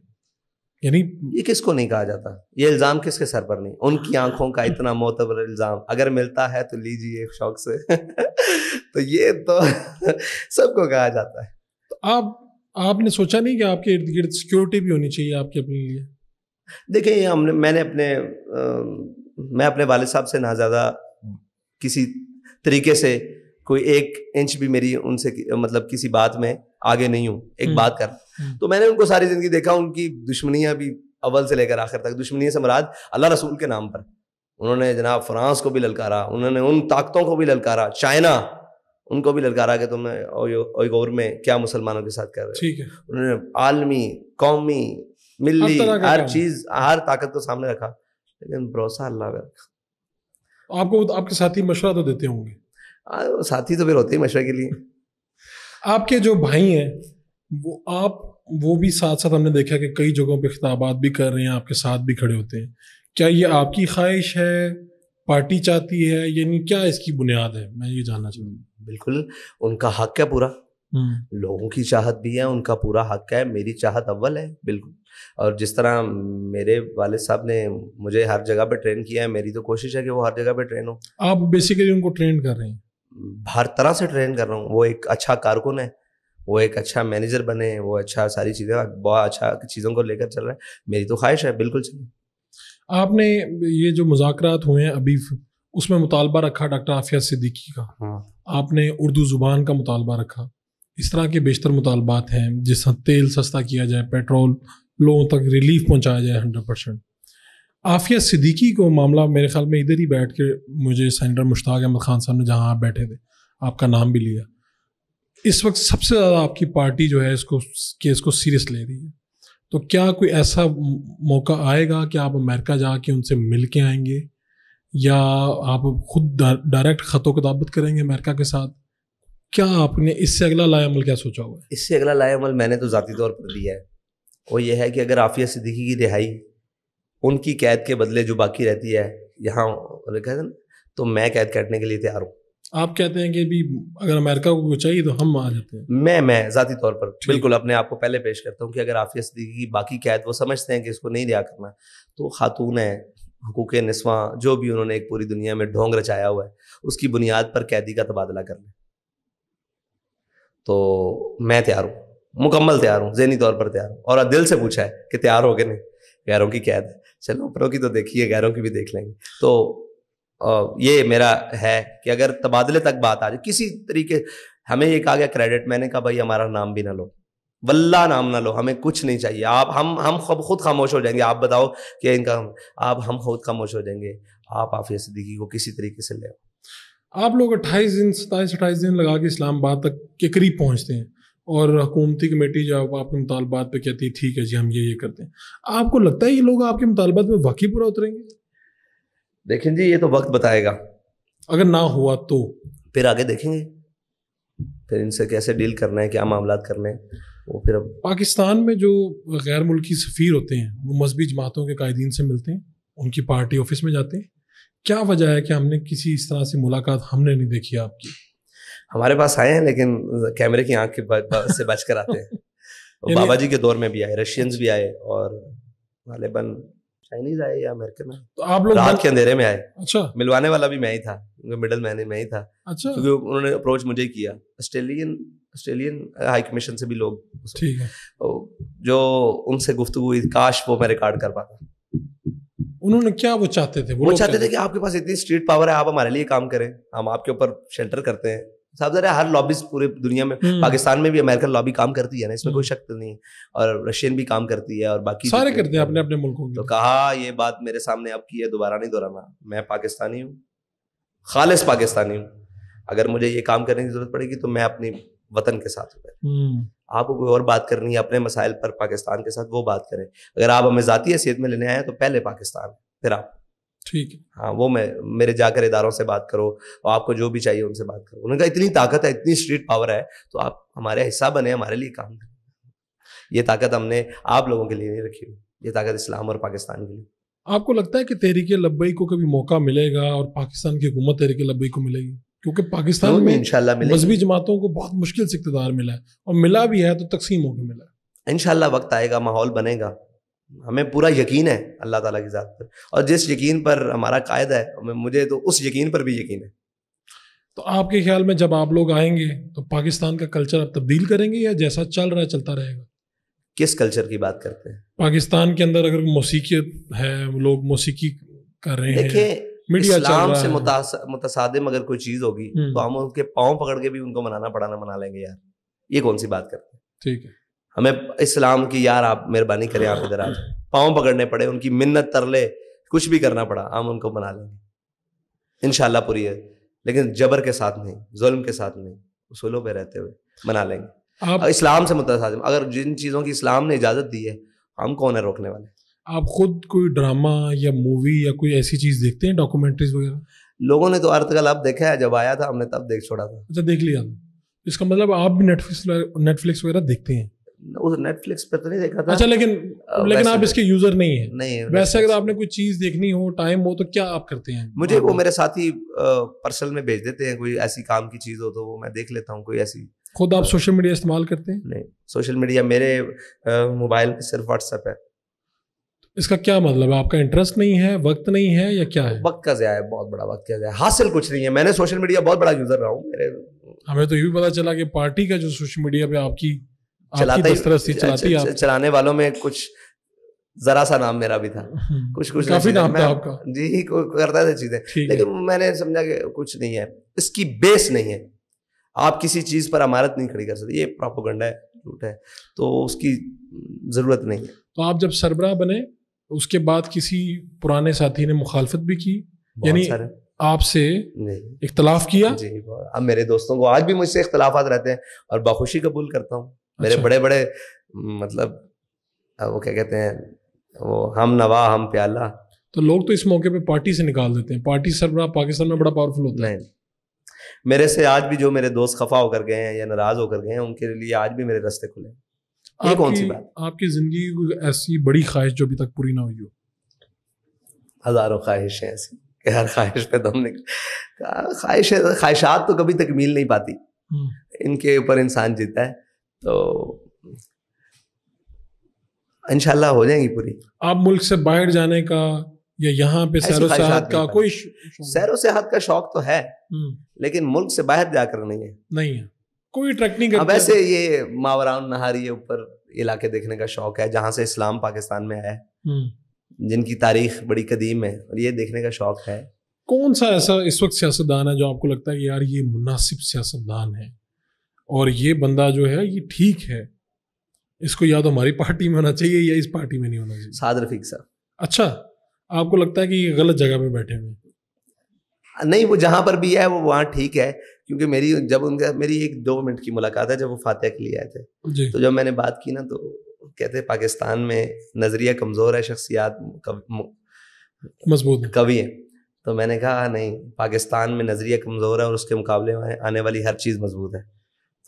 यानी ये किसको नहीं कहा जाता ये इल्ज़ाम किसके सर पर नहीं उनकी आंखों का इतना मोतबर इल्ज़ाम अगर मिलता है तो लीजिए शौक से तो ये तो सबको कहा जाता है तो आप आपने सोचा नहीं कि आपके इर्द गिर्द सिक्योरिटी भी होनी चाहिए आपके अपने लिए देखिए हमने मैंने अपने आ, मैं अपने वाले साहब से ना ज़्यादा किसी तरीके से कोई एक इंच भी मेरी उनसे मतलब किसी बात में आगे नहीं हूँ एक हम्म, बात कर हम्म। तो मैंने उनको सारी जिंदगी देखा उनकी दुश्मनियां भी अव्वल से लेकर आखिर तक दुश्मनी समराज अल्लाह रसूल के नाम पर उन्होंने जनाब फ्रांस को भी ललकारा उन्होंने उन ताकतों को भी ललकारा चाइना उनको भी ललकारा कि तुमने ओगोर में क्या मुसलमानों के साथ कर रहे हो ठीक है उन्होंने आलमी कौमी मिली हर चीज हर ताकत को तो सामने रखा लेकिन भरोसा अल्लाह पर रखा आपको आपके साथ ही मशवरा तो देते होंगे हाँ, साथी तो फिर होते ही मशवरे के लिए आपके जो भाई हैं वो आप वो भी साथ साथ हमने देखा कि कई जगहों पे खिताबात भी कर रहे हैं आपके साथ भी खड़े होते हैं क्या ये आपकी ख्वाहिश है पार्टी चाहती है यानी क्या इसकी बुनियाद है मैं ये जानना चाहूँगा बिल्कुल उनका हक है पूरा हम्म। लोगों की चाहत भी है उनका पूरा हक है मेरी चाहत अव्वल है बिल्कुल और जिस तरह मेरे वाले साहब ने मुझे हर जगह पे ट्रेन किया है मेरी तो कोशिश है कि वो हर जगह पे ट्रेन हो आप बेसिकली उनको ट्रेन कर रहे हैं हर तरह से ट्रेन कर रहा हूँ वो एक अच्छा कारकुन है वो एक अच्छा मैनेजर बने वो अच्छा सारी चीज़ें बहुत अच्छा चीज़ों को लेकर चल रहा है मेरी तो ख्वाहिश है बिल्कुल चले आपने ये जो मुजाकर हुए हैं अभी उसमें मुतालबा रखा डॉक्टर आफिया सिद्दीकी का हाँ। आपने उर्दू ज़ुबान का मुतालबा रखा इस तरह के बेशतर मुतालबात हैं जिस तेल सस्ता किया जाए पेट्रोल लोगों तक रिलीफ पहुंचाया जाए हंड्रेड परसेंट आफिया सिद्दीकी को मामला मेरे ख्याल में इधर ही बैठ के मुझे सेंटर मुश्ताक अहमद खान साहब ने जहाँ आप बैठे थे आपका नाम भी लिया इस वक्त सबसे ज़्यादा आपकी पार्टी जो है इसको केस को सीरियस ले रही है तो क्या कोई ऐसा मौका आएगा कि आप अमेरिका जाके उनसे मिल के आएंगे या आप खुद डायरेक्ट ख़तों किताबत करेंगे अमेरिका के साथ क्या आपने इससे अगला लाएमल क्या सोचा हुआ है इससे अगला लाएमल मैंने तो ज़ाती तौर पर दिया है वो ये है कि अगर आफिया सिद्दीकी की रिहाई उनकी कैद के बदले जो बाकी रहती है यहाँ लिखा मतलब है तो मैं कैद काटने के लिए तैयार हूँ आप कहते हैं कि भी अगर अमेरिका को चाहिए तो हम आ जाते हैं मैं मैं जाती तौर पर बिल्कुल अपने आप को पहले पेश करता हूँ कि अगर आफिया सदीकी की बाकी कैद वो समझते हैं कि इसको नहीं रिहा करना तो खातून है हकूक नस्वा जो भी उन्होंने एक पूरी दुनिया में ढोंग रचाया हुआ है उसकी बुनियाद पर कैदी का तबादला कर लें तो मैं तैयार हूँ मुकम्मल तैयार हूँ जहनी तौर पर तैयार हूँ और दिल से पूछा है कि तैयार हो गए नहीं प्यारों की कैद है चलो ऊपरों की तो देखिए गैरों की भी देख लेंगे तो ये मेरा है कि अगर तबादले तक बात आ जाए किसी तरीके हमें ये कहा गया क्रेडिट मैंने कहा भाई हमारा नाम भी ना लो वल्ला नाम ना लो हमें कुछ नहीं चाहिए आप हम हम खुद खुद खामोश हो जाएंगे आप बताओ कि इनका हम आप हम खुद खामोश हो जाएंगे आप आफिया सिद्दीकी को किसी तरीके से ले आप लोग अट्ठाईस दिन सताईस अट्ठाईस दिन लगा के इस्लामाबाद तक के करीब पहुंचते हैं और हकूमती कमेटी जो आपके मुतालबात पे कहती है ठीक है जी हम ये ये करते हैं आपको लगता है ये लोग आपके मुतालबात पर वाकई पूरा उतरेंगे देखें जी ये तो वक्त बताएगा अगर ना हुआ तो फिर आगे देखेंगे फिर इनसे कैसे डील करना है क्या मामला करने हैं वो फिर अब पाकिस्तान में जो गैर मुल्की सफ़ीर होते हैं वो मजहबी जमातों के कायदीन से मिलते हैं उनकी पार्टी ऑफिस में जाते हैं क्या वजह है कि हमने किसी इस तरह से मुलाकात हमने नहीं देखी आपकी हमारे पास आए हैं लेकिन कैमरे की आंख के से बच कर आते हैं बाबा जी के दौर में भी आए रशियंस भी आए और गालिबन चाइनीज आए या अमेरिकन आए तो आप लोग रात के अंधेरे में आए अच्छा मिलवाने वाला भी मैं ही था मिडल मैन मैं ही था अच्छा क्योंकि उन्होंने अप्रोच मुझे किया ऑस्ट्रेलियन ऑस्ट्रेलियन हाई कमीशन से भी लोग ठीक है तो जो उनसे गुफ्तु हुई काश वो मैं रिकॉर्ड कर पाता उन्होंने क्या वो चाहते थे वो, वो चाहते थे कि आपके पास इतनी स्ट्रीट पावर है आप हमारे लिए काम करें हम आपके ऊपर शेल्टर करते हैं साहब जरा हर लॉबिस्ट पूरे दुनिया में हम्म। पाकिस्तान में भी अमेरिकन लॉबी काम करती है ना इसमें कोई हम्म। शक नहीं है और रशियन भी काम करती है और बाकी सारे करते हैं अपने अपने मुल्कों में तो कहा ये बात मेरे सामने अब की है दोबारा नहीं दोहराना मैं पाकिस्तानी हूँ खालिश पाकिस्तानी हूँ अगर मुझे ये काम करने की जरूरत पड़ेगी तो मैं अपने वतन के साथ हूँ हम्म। आपको कोई और बात करनी है अपने मसाइल पर पाकिस्तान के साथ वो बात करें अगर आप हमें ज़ाती हैसीत में लेने आए तो पहले पाकिस्तान फिर आप ठीक हाँ वो मैं मेरे जाकर इदारों से बात करो और आपको जो भी चाहिए उनसे बात करो उन्होंने कहा इतनी ताकत है इतनी स्ट्रीट पावर है तो आप हमारे हिस्सा बने हमारे लिए काम करें ये ताकत हमने आप लोगों के लिए नहीं रखी हुई ये ताकत इस्लाम और पाकिस्तान के लिए आपको लगता है कि तहरीक लब्बई को कभी मौका मिलेगा और पाकिस्तान की हुकूमत तहरीक लब्बई को मिलेगी क्योंकि पाकिस्तान में इनशाला मजहबी जमातों को बहुत मुश्किल से इकतदार मिला है और मिला भी है तो तकसीम होकर मिला है इनशाला वक्त आएगा माहौल बनेगा हमें पूरा यकीन है अल्लाह ताला की ज़ात पर और जिस यकीन पर हमारा कायदा है मुझे तो उस यकीन पर भी यकीन है तो आपके ख्याल में जब आप लोग आएंगे तो पाकिस्तान का कल्चर आप तब्दील करेंगे या जैसा चल रहा है चलता रहेगा किस कल्चर की बात करते हैं पाकिस्तान के अंदर अगर मौसीकियत है लोग मौसीकी कर रहे हैं मीडिया इस्लाम से मुतसादम अगर कोई चीज़ होगी हम्म। तो हम उनके पाँव पकड़ के भी उनको मनाना पड़ाना मना लेंगे यार ये कौन सी बात करते हैं ठीक है हमें इस्लाम की यार आप मेहरबानी करें आप इधर आज पाँव पकड़ने पड़े उनकी मिन्नत तरले कुछ भी करना पड़ा हम उनको मना लेंगे इनशाला पूरी है लेकिन जबर के साथ नहीं जुल्म के साथ नहीं उसूलों पर रहते हुए मना लेंगे आप इस्लाम से मुतासम अगर जिन चीज़ों की इस्लाम ने इजाज़त दी है हम कौन है रोकने वाले आप खुद कोई ड्रामा या मूवी या कोई ऐसी चीज़ देखते हैं डॉक्यूमेंट्रीज वगैरह लोगों ने तो आर्टिकल आप देखा है जब आया था हमने तब देख छोड़ा था अच्छा देख लिया इसका मतलब आप भी नेटफ्लिक्स नेटफ्लिक्स वगैरह देखते हैं उस नेटफ्लिक्स पे तो नहीं देखा था अच्छा लेकिन आ, लेकिन आप इसके यूजर नहीं है नहीं वैसे अगर आपने कोई चीज देखनी हो टाइम हो तो क्या आप करते हैं मुझे हाँ, वो मेरे साथी पर्सनल में भेज देते हैं कोई ऐसी काम की चीज हो तो वो मैं देख लेता हूँ कोई ऐसी खुद आप सोशल मीडिया इस्तेमाल करते हैं नहीं सोशल मीडिया मेरे मोबाइल में सिर्फ व्हाट्सएप है इसका क्या मतलब है आपका इंटरेस्ट नहीं है वक्त नहीं है या क्या है वक्त का ज्यादा है बहुत बड़ा वक्त का ज्यादा हासिल कुछ नहीं है मैंने सोशल मीडिया बहुत बड़ा यूजर रहा हूँ मेरे हमें तो ये भी पता चला कि पार्टी का जो सोशल मीडिया पे आपकी चलाता तो ही चलाती च, चलाने वालों में कुछ जरा सा नाम मेरा भी था हम्म। कुछ कुछ काफी नाम था आपका जी करता था चीजें लेकिन मैंने समझा कि कुछ नहीं है इसकी बेस नहीं है आप किसी चीज पर अमारत नहीं खड़ी कर सकते ये प्रोपोगंडा है झूठ है तो उसकी जरूरत नहीं है तो आप जब सरबरा बने उसके बाद किसी पुराने साथी ने मुखालफत भी की यानी आपसे इख्तलाफ किया जी अब मेरे दोस्तों को आज भी मुझसे इख्तलाफात रहते हैं और बखुशी कबूल करता हूँ मेरे अच्छा। बड़े बड़े मतलब वो क्या कहते हैं वो हम नवा हम प्याला तो लोग तो इस मौके पे पार्टी से निकाल देते हैं पार्टी सरबरा पाकिस्तान में बड़ा पावरफुल होता है मेरे से आज भी जो मेरे दोस्त खफा होकर गए हैं या नाराज होकर गए हैं उनके लिए आज भी मेरे रास्ते खुले ये कौन सी बात आपकी जिंदगी की कोई ऐसी बड़ी ख्वाहिश जो अभी तक पूरी ना हुई हो हजारों ख्वाहिशें ऐसी कि हर ख्वाहिश पे दम तो निकल ख्वाहिश ख्वाहिशात तो कभी तकमील नहीं पाती हम्म। इनके ऊपर इंसान जीता है तो इनशाला हो जाएंगी पूरी आप मुल्क से बाहर जाने का या यहाँ पे सैरो सेहत का कोई सैरो सेहत का शौक तो है हम्म। लेकिन मुल्क से बाहर जाकर नहीं है नहीं है कोई ट्रक नहीं करता वैसे ये मावरान नहारी ये ऊपर इलाके देखने का शौक है जहाँ से इस्लाम पाकिस्तान में आया हम्म। जिनकी तारीख बड़ी कदीम है और ये देखने का शौक है कौन सा ऐसा इस वक्त सियासतदान है जो आपको लगता है यार ये मुनासिब सियासतदान है और ये बंदा जो है ये ठीक है इसको या तो हमारी पार्टी में होना चाहिए या इस पार्टी में नहीं होना चाहिए साद रफीक साहब अच्छा आपको लगता है कि ये गलत जगह पे बैठे हुए नहीं वो जहाँ पर भी है वो वहाँ ठीक है क्योंकि मेरी जब उनका मेरी एक दो मिनट की मुलाकात है जब वो फातह के लिए आए थे तो जब मैंने बात की ना तो कहते पाकिस्तान में नज़रिया कमज़ोर है शख्सियात मजबूत कवि है तो मैंने कहा नहीं पाकिस्तान में नज़रिया कमज़ोर है और उसके मुकाबले में आने वाली हर चीज़ मजबूत है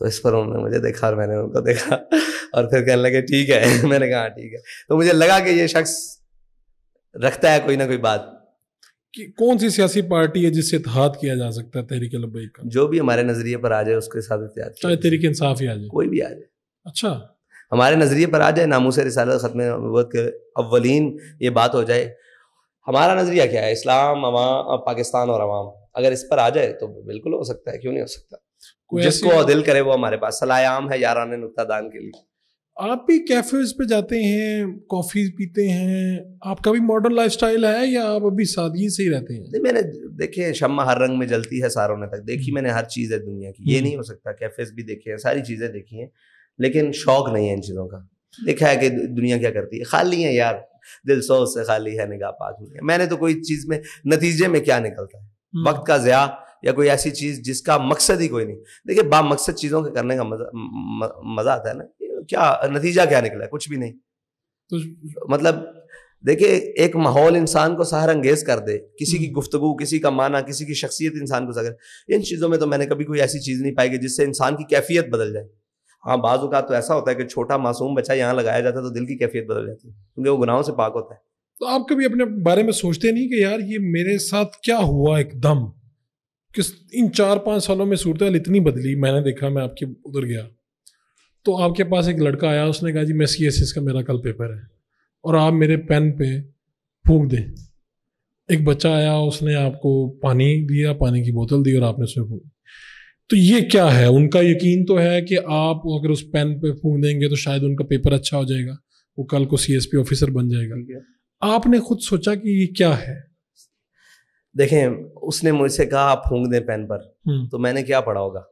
तो इस पर उन्होंने मुझे देखा और मैंने उनको देखा और फिर कहने लगे ठीक है मैंने कहा ठीक है तो मुझे लगा कि ये शख्स रखता है कोई ना कोई बात कि कौन सी सियासी पार्टी है जिससे इतिहाद किया जा सकता है तहरीक लब्बैक का जो भी हमारे नज़रिए पर आ जाए उसके साथ इतिहाद चाहे तहरीक इंसाफ ही आ जाए कोई भी आ जाए अच्छा हमारे नज़रिए पर आ जाए से रिसाल ख़त्म के अवलिन ये बात हो जाए हमारा नज़रिया क्या है इस्लाम अवाम पाकिस्तान और अवाम अगर इस पर आ जाए तो बिल्कुल हो सकता है क्यों नहीं हो सकता जिसको दिल करे वो हमारे पास सलायाम है यारान नुकता दान के लिए आप भी कैफेज पे जाते हैं कॉफ़ी पीते हैं आपका भी मॉडर्न लाइफस्टाइल है या आप अभी सादगी से ही रहते हैं नहीं मैंने देखे शम्मा हर रंग में जलती है सारों ने तक देखी हम्म। मैंने हर चीज़ है दुनिया की ये हम्म। नहीं हो सकता कैफेज भी देखे हैं सारी चीज़ें देखी हैं लेकिन शौक नहीं है इन चीज़ों का देखा है कि दुनिया क्या करती है खाली है यार दिल सोच से खाली है निगाह पाक मैंने तो कोई चीज़ में नतीजे में क्या निकलता है हम्म। वक्त का ज़्या या कोई ऐसी चीज़ जिसका मकसद ही कोई नहीं देखिए बा मकसद चीज़ों के करने का मज़ा मज़ा आता है ना क्या नतीजा क्या निकला है कुछ भी नहीं मतलब देखिए एक माहौल इंसान को सहारंगेज कर दे किसी की हम्म। गुफ्तगु किसी का माना किसी की शख्सियत इंसान को सहार इन चीज़ों में तो मैंने कभी कोई ऐसी चीज़ नहीं पाई कि जिससे इंसान की कैफियत बदल जाए हाँ बाजू का तो ऐसा होता है कि छोटा मासूम बच्चा यहाँ लगाया जाता है तो दिल की कैफियत बदल जाती है क्योंकि वो गुनाहों से पाक होता है तो आप कभी अपने बारे में सोचते नहीं कि यार ये मेरे साथ क्या हुआ एकदम किस इन चार पाँच सालों में सूरत इतनी बदली मैंने देखा मैं आपके उधर गया तो आपके पास एक लड़का आया उसने कहा जी मैं सी एस एस का मेरा कल पेपर है और आप मेरे पेन पे फूक दें एक बच्चा आया उसने आपको पानी दिया पानी की बोतल दी और आपने उसमें फूक तो ये क्या है उनका यकीन तो है कि आप अगर उस पेन पे फूक देंगे तो शायद उनका पेपर अच्छा हो जाएगा वो कल को सी ऑफिसर बन जाएगा आपने खुद सोचा कि ये क्या है देखें उसने मुझसे कहा आप फूंक दें पेन पर हम्म। तो मैंने क्या पढ़ा होगा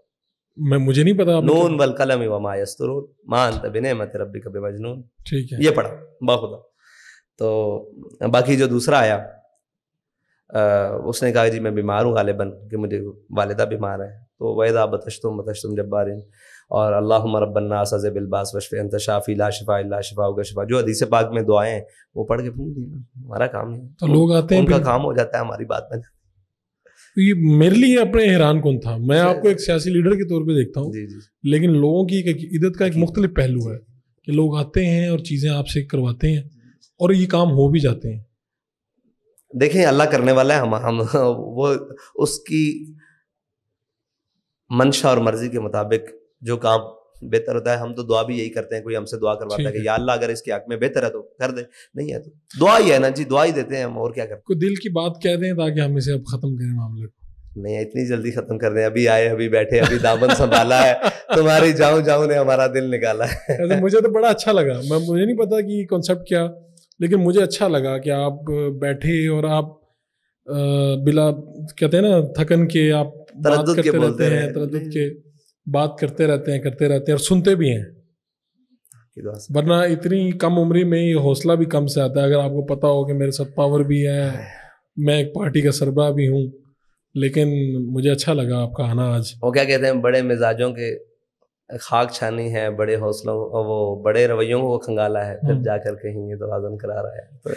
मैं मुझे नहीं पता नून वल कलम इवा मान तबिन मत रबी कभी मजनून ठीक है ये पढ़ा बाखुदा तो बाकी जो दूसरा आया आ, उसने कहा जी मैं बीमार हूँ गालिबन कि मुझे वालदा बीमार है तो वैदा बतश तुम बतशतुम बतशतुम जब्बारिन और अल्लाह बिलबास वशफ़ अंत शाफ़ी ला शिफ़ा अल्ला शफा उगा शफा जो हदीस पाक में दुआएं हैं वो पढ़ के फूक दिया हमारा काम नहीं तो लोग आते हैं उनका काम हो जाता है हमारी बात में ये मेरे लिए अपने हैरान कौन था मैं आपको एक सियासी लीडर के तौर पे देखता हूँ लेकिन लोगों की इदत का एक मुख्तलिफ पहलू है कि लोग आते हैं और चीज़ें आपसे करवाते हैं और ये काम हो भी जाते हैं देखें अल्लाह करने वाला है हम हम वो उसकी मंशा और मर्जी के मुताबिक जो काम बेहतर होता है हम तो दुआ भी यही करते हैं कोई हमसे दुआ करवाता है कि या अल्लाह अगर इसके हक में बेहतर है तो कर दे नहीं है तो दुआ ही है ना जी दुआ ही देते हैं हम और क्या करते हैं दिल की बात कह दें ताकि हम इसे अब खत्म करें मामले को नहीं इतनी जल्दी खत्म कर रहे हैं अभी आए अभी बैठे अभी दामन संभाला है तुम्हारी जाऊं जाऊं ने हमारा दिल निकाला है तो मुझे तो बड़ा अच्छा लगा मैं मुझे नहीं पता कि कॉन्सेप्ट क्या लेकिन मुझे अच्छा लगा कि आप बैठे और आप बिला कहते हैं ना थकन के आप बात करते रहते हैं तरद के बात करते रहते हैं करते रहते हैं और सुनते भी हैं वरना इतनी कम उम्र में ये हौसला भी कम से आता है अगर आपको पता हो कि मेरे साथ पावर भी है मैं एक पार्टी का सरबरा भी हूँ लेकिन मुझे अच्छा लगा आपका आना आज वो क्या कहते हैं बड़े मिजाजों के खाक छानी है बड़े हौसलों वो बड़े रवैयों को खंगाला है फिर हम्म। जा कर कहीं ये तोजन करा रहा है तो,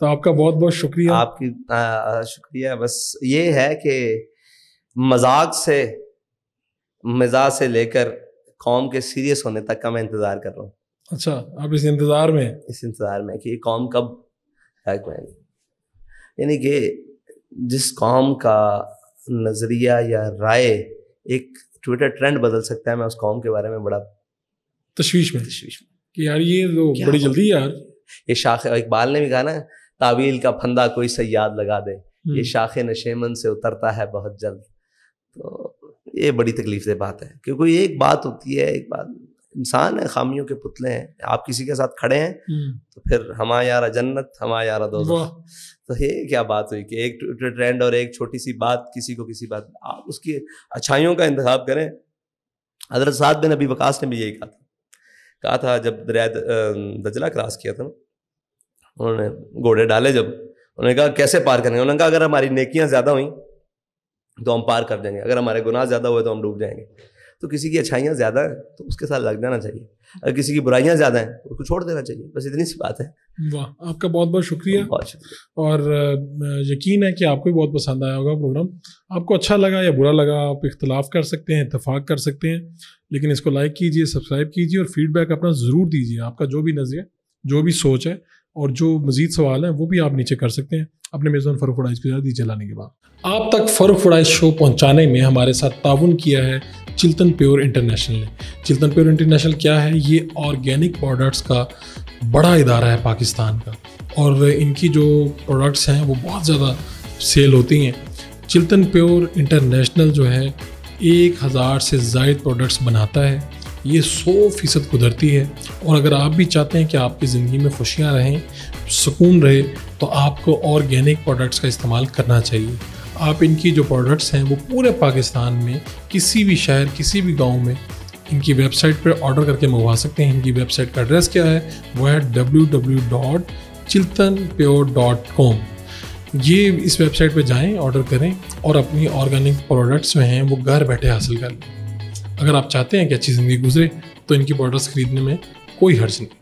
तो आपका बहुत बहुत शुक्रिया आपकी आ, शुक्रिया बस ये है कि मजाक से मिजाज से लेकर कौम के सीरियस होने तक का मैं इंतज़ार कर रहा हूँ अच्छा आप इस इंतज़ार में इस इंतज़ार में कि ये कौम कब यानी कि जिस कौम का नज़रिया या राय एक ट्विटर ट्रेंड बदल सकता है मैं उस कौम के बारे में बड़ा तशवीश में तशवीश में कि यार ये तो बड़ी जल्दी यार ये शाख इकबाल ने भी कहा ना तावील का फंदा कोई सयाद लगा दे ये हम्म। शाख नशेमन से उतरता है बहुत जल्द तो ये बड़ी तकलीफ दे बात है क्योंकि एक बात होती है एक बात इंसान है खामियों के पुतले हैं आप किसी के साथ खड़े हैं हम्म। तो फिर हमारा यारा जन्नत हमारा यारा दो तो ये क्या बात हुई कि एक ट्रेंड और एक छोटी सी बात किसी को किसी बात आप उसकी अच्छाइयों का इंतजाम करें हजरत साहब बिन नबी वकास ने भी यही कहा था कहा था जब दरिया दजला क्रॉस किया था उन्होंने घोड़े डाले जब उन्होंने कहा कैसे पार करेंगे उन्होंने कहा अगर हमारी नेकियां ज़्यादा हुई तो हम पार कर देंगे अगर हमारे गुनाह ज़्यादा हुए तो हम डूब जाएंगे तो किसी की अच्छाइयाँ ज़्यादा हैं तो उसके साथ लग जाना चाहिए अगर किसी की बुराइयाँ ज़्यादा हैं तो उसको छोड़ देना चाहिए बस इतनी सी बात है वाह आपका बहुत बहुत शुक्रिया बहुत शुक्रिया और यकीन है कि आपको भी बहुत पसंद आया होगा प्रोग्राम आपको अच्छा लगा या बुरा लगा आप इख्तलाफ कर सकते हैं इतफाक़ कर सकते हैं लेकिन इसको लाइक कीजिए सब्सक्राइब कीजिए और फीडबैक अपना ज़रूर दीजिए आपका जो भी नज़रिया जो भी सोच है और जो मजीद सवाल हैं वो भी आप नीचे कर सकते हैं अपने मेज़बान फ़रूख फड़ाइश के ज़्यादा दीजिए लाने के बाद आप तक फ़रूख फड़ाइश शो पहुँचाने में हमारे साथ ताउन किया है चिल्तन प्योर इंटरनेशनल ने चिल्तन प्योर इंटरनेशनल क्या है ये ऑर्गेनिक प्रोडक्ट्स का बड़ा इदारा है पाकिस्तान का और इनकी जो प्रोडक्ट्स हैं वो बहुत ज़्यादा सेल होती हैं चिल्तन प्योर इंटरनेशनल जो है एक हज़ार से जायद प्रोडक्ट्स बनाता है ये सौ फीसद कुदरती है और अगर आप भी चाहते हैं कि आपकी ज़िंदगी में खुशियाँ रहें सुकून रहे तो आपको ऑर्गेनिक प्रोडक्ट्स का इस्तेमाल करना चाहिए आप इनकी जो प्रोडक्ट्स हैं वो पूरे पाकिस्तान में किसी भी शहर किसी भी गांव में इनकी वेबसाइट पर ऑर्डर करके मंगवा सकते हैं इनकी वेबसाइट का एड्रेस क्या है वो है W W dot Chiltan pure dot com ये इस वेबसाइट पर जाएं ऑर्डर करें और अपनी ऑर्गेनिक प्रोडक्ट्स जो हैं वो घर बैठे हासिल कर लें अगर आप चाहते हैं कि अच्छी ज़िंदगी गुजरे तो इनकी बॉर्डर्स खरीदने में कोई हर्ज नहीं